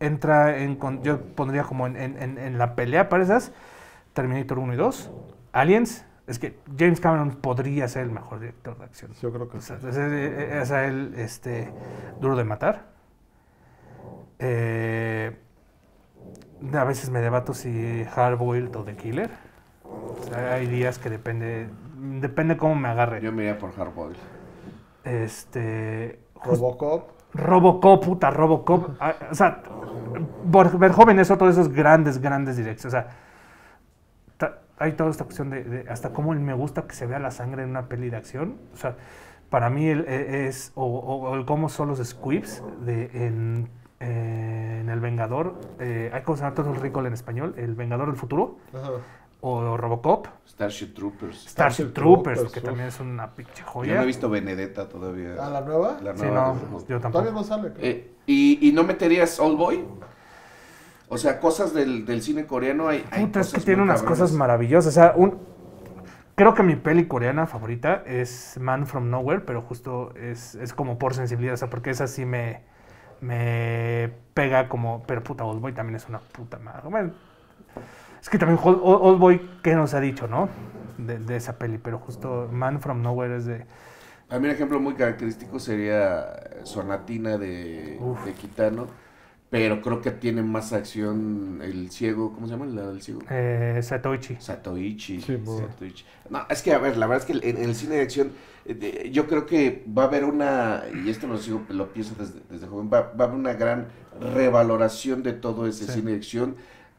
entra en, yo pondría como en, en, la pelea para esas, Terminator 1 y 2. Aliens, es que James Cameron podría ser el mejor director de acción. Yo creo que o sea, sí. Es, a él, este, duro de matar. Eh, a veces me debato si Hardboiled o The Killer. hay días que depende, depende cómo me agarre. Yo me iría por Hardboiled. Este. Robocop. Robocop, puta, Robocop. [LAUGHS] Ah, o sea, Verhoeven es otro de esos grandes, grandes directos. O sea, hay toda esta cuestión de, hasta cómo me gusta que se vea la sangre en una peli de acción. O sea, para mí el, e, es, o, cómo son los squibs de, en, El Vengador. Eh, hay cosas todo el Rico en español, El Vengador del Futuro. Ajá. O Robocop. Starship Troopers. Starship, Troopers, que también es una pinche joya. Yo no he visto Benedetta todavía. ¿A la nueva? La nueva sí, no, yo tampoco. Todavía no sale. Eh, ¿y, ¿Y no meterías Old Boy? O sea, cosas del, cine coreano hay. hay es que tiene unas cosas maravillosas. O sea, creo que mi peli coreana favorita es Man from Nowhere, pero justo es, como por sensibilidad, o sea, porque esa sí me, me pega como. Pero puta, Old también es una puta madre. es que también Old, ¿qué nos ha dicho, no? De, esa peli, pero justo Man from Nowhere es de. A mí un ejemplo muy característico sería Sonatina de, de Kitano pero creo que tiene más acción el ciego, ¿cómo se llama el del ciego? Eh, Satoichi. Satoichi. Sí, Satoichi. No, es que a ver, la verdad es que en, el cine de acción eh, yo creo que va a haber una, y esto lo lo pienso desde, joven, va, a haber una gran revaloración de todo ese cine de acción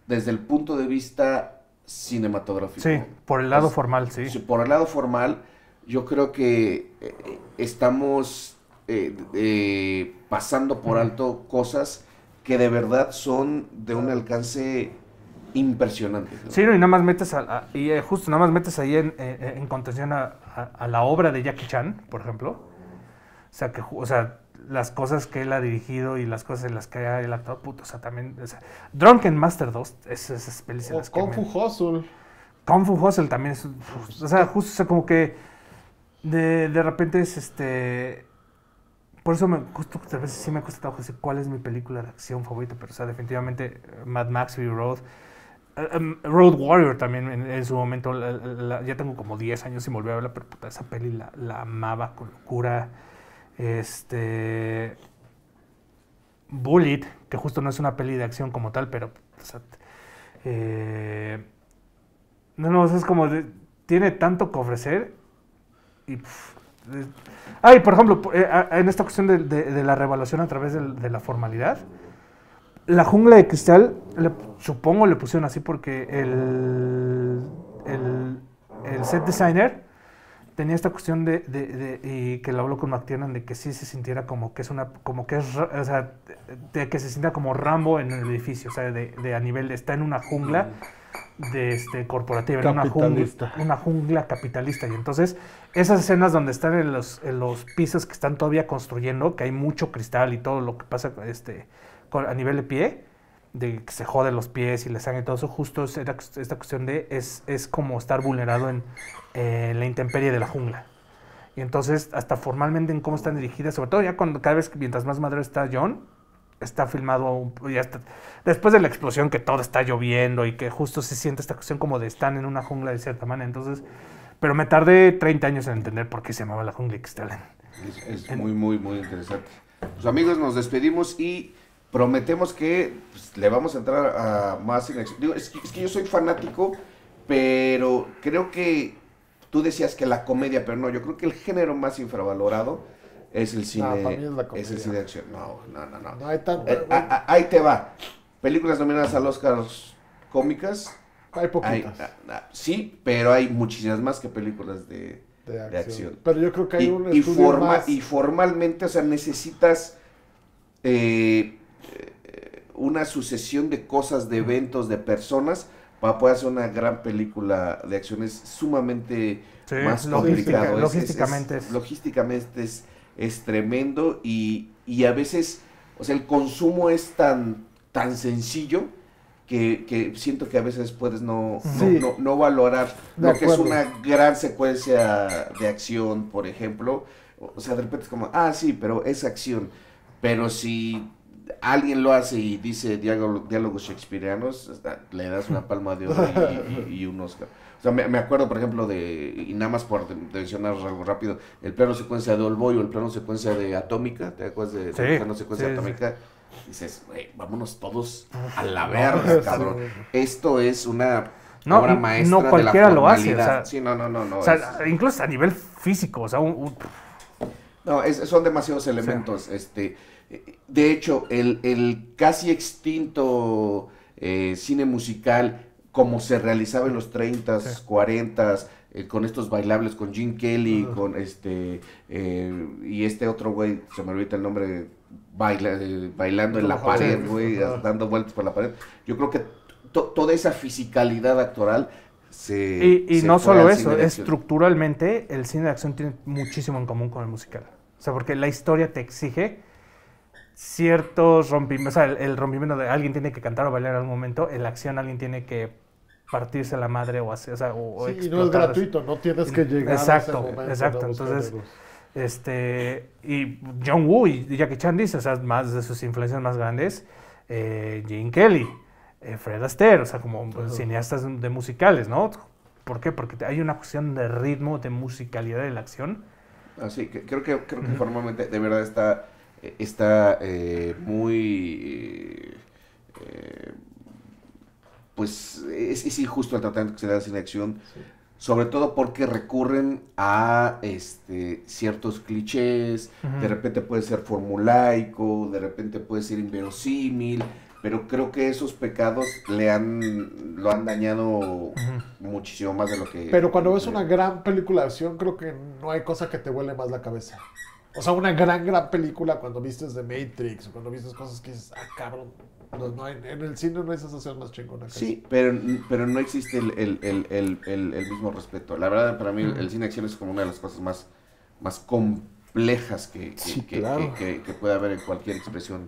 desde el punto de vista cinematográfico. Sí, por el lado formal, sí. Por el lado formal, yo creo que eh, estamos eh, pasando por alto cosas que de verdad son de un alcance impresionante. ¿no? Sí, y nada más metes, y eh, justo nada más metes ahí en, eh, eh, contención a, la obra de Jackie Chan, por ejemplo. O sea, que, o sea, las cosas que él ha dirigido y las cosas en las que ha actuado, puto, o sea, también, o sea, Drunken Master 2, esas, esas pelis Kung Fu Hustle. Kung Fu Hustle también es, o sea, justo, o sea, como que de, de repente es, este, por eso me justo a veces sí me cuesta trabajo decir cuál es mi película de acción favorita, pero o sea, definitivamente eh, Mad Max Fury Road. Eh, em, Road Warrior también en, su momento, ya tengo como 10 años y volví a verla, pero puta, esa peli la, amaba con locura. Este. Bullet, que justo no es una peli de acción como tal, pero. Eh, no, no, es como. tiene tanto que ofrecer y. Ah, por ejemplo, eh, en esta cuestión de, la revaluación a través de, la formalidad, la jungla de cristal, supongo le pusieron así porque el, el, set designer tenía esta cuestión de, y que lo habló con McTiernan de que sí se sintiera como que es una, como que es, o sea, que se sienta como Rambo en el edificio, o sea, de, a nivel, está en una jungla de este, corporativa, en una jungla, capitalista. Y entonces esas escenas donde están en los, los pisos que están todavía construyendo, que hay mucho cristal y todo lo que pasa este, a nivel de pie, de que se joden los pies y la sangre y todo eso, justo esta cuestión de es, como estar vulnerado en eh, la intemperie de la jungla. Y entonces, hasta formalmente en cómo están dirigidas, sobre todo ya cuando cada vez mientras más madre está John, está filmado ya después de la explosión que todo está lloviendo y que justo se siente esta cuestión como de están en una jungla de cierta manera. Entonces, pero me tardé 30 años en entender por qué se llamaba la jungla Ixtalan. Es, es muy, muy, muy interesante. Pues amigos, nos despedimos y prometemos que pues, le vamos a entrar a más... es que yo soy fanático, pero creo que tú decías que la comedia, pero no, yo creo que el género más infravalorado es el cine. de acción. No, no, no, no. Eh, ahí te va. Películas nominadas al Oscar cómicas. Hay poquitas. Ah, ah, sí, pero hay muchísimas más que películas de, acción. Pero yo creo que hay y, un Y formalmente, o sea, necesitas eh, eh, una sucesión de cosas, de eventos, de personas para poder hacer una gran película de acción. Es sumamente más complicado. Logísticamente Logísticamente es es tremendo y, y a veces, o sea, el consumo es tan, tan sencillo que, siento que a veces puedes no, no, valorar lo que es una gran secuencia de acción, por ejemplo. O sea, de repente es como, ah, sí, pero es acción. Pero si alguien lo hace y dice diálogos shakespearianos, le das una palma de oro y un Oscar me, acuerdo, por ejemplo, de, y nada más por mencionar algo rápido, el plano secuencia de Olboy o el plano secuencia de Atómica, ¿te acuerdas de, plano secuencia de Atómica? Dices, güey, vámonos todos a la [LAUGHS] verga, cabrón. Esto es una no, obra maestra no cualquiera lo hace. sí, no, no, no. o sea, incluso a nivel físico, o sea, No, son demasiados elementos. este De hecho, el, casi extinto eh, cine musical como se realizaba en los 30s, 40s, eh, con estos bailables, con Jim Kelly, con este, eh, y este otro güey, se me olvida el nombre, eh, bailando en la pared, güey, dando vueltas por la pared. Yo creo que toda esa fisicalidad actoral se... Y, no solo eso, estructuralmente el cine de acción tiene muchísimo en común con el musical. O sea, porque la historia te exige ciertos rompimientos, o sea, el rompimiento de alguien tiene que cantar o bailar en algún momento, en la acción alguien tiene que partirse la madre o así, O sea, o sí, y no es gratuito, no tienes que llegar exacto, a Exacto, entonces. Este, y John Woo y Jackie Chan dice, o sea, más de sus influencias más grandes, eh, Gene Kelly, eh, Fred Astaire, o sea, como pues, cineastas de musicales, ¿no? ¿Por qué? Porque hay una cuestión de ritmo, de musicalidad de la acción. Así, ah, creo que, creo que formalmente, de verdad, está, eh, está eh, muy pues es, injusto el tratamiento que se le da sin acción, sobre todo porque recurren a este, ciertos clichés, de repente puede ser formulaico, de repente puede ser inverosímil, pero creo que esos pecados le han lo han dañado muchísimo más de lo que... Pero cuando ves una gran película de acción, creo que no hay cosa que te huele más la cabeza. O sea, una gran, gran película cuando vistes The Matrix cuando vistes cosas que dices, ah, cabrón, en el cine no es sensación más chingona. Sí, pero, pero no existe el, mismo respeto. La verdad, para mí, el cine de acción es como una de las cosas más, más complejas que, que, puede haber en cualquier expresión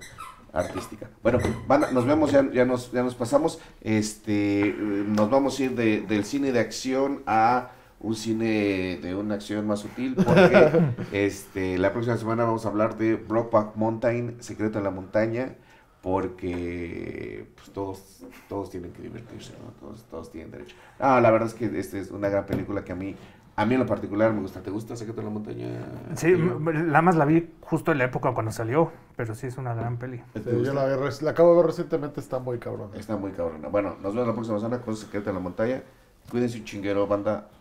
artística. Bueno, pues, nos vemos, ya, nos, ya nos pasamos. Este, nos vamos a ir de, del cine de acción a un cine de una acción más sutil, porque [LAUGHS] este, la próxima semana vamos a hablar de Brokeback Mountain, Secreto de la Montaña porque pues, todos, todos tienen que divertirse, Todos, todos tienen derecho. Ah, la verdad es que esta es una gran película que a mí a mí en lo particular me gusta. ¿Te gusta Secreto de la Montaña? Sí, la más la vi justo en la época cuando salió, pero sí es una gran peli. yo la, acabo de ver recientemente, está muy cabrona. Está muy cabrona. Bueno, nos vemos la próxima semana con Secreto de la Montaña. Cuídense un chinguero, banda.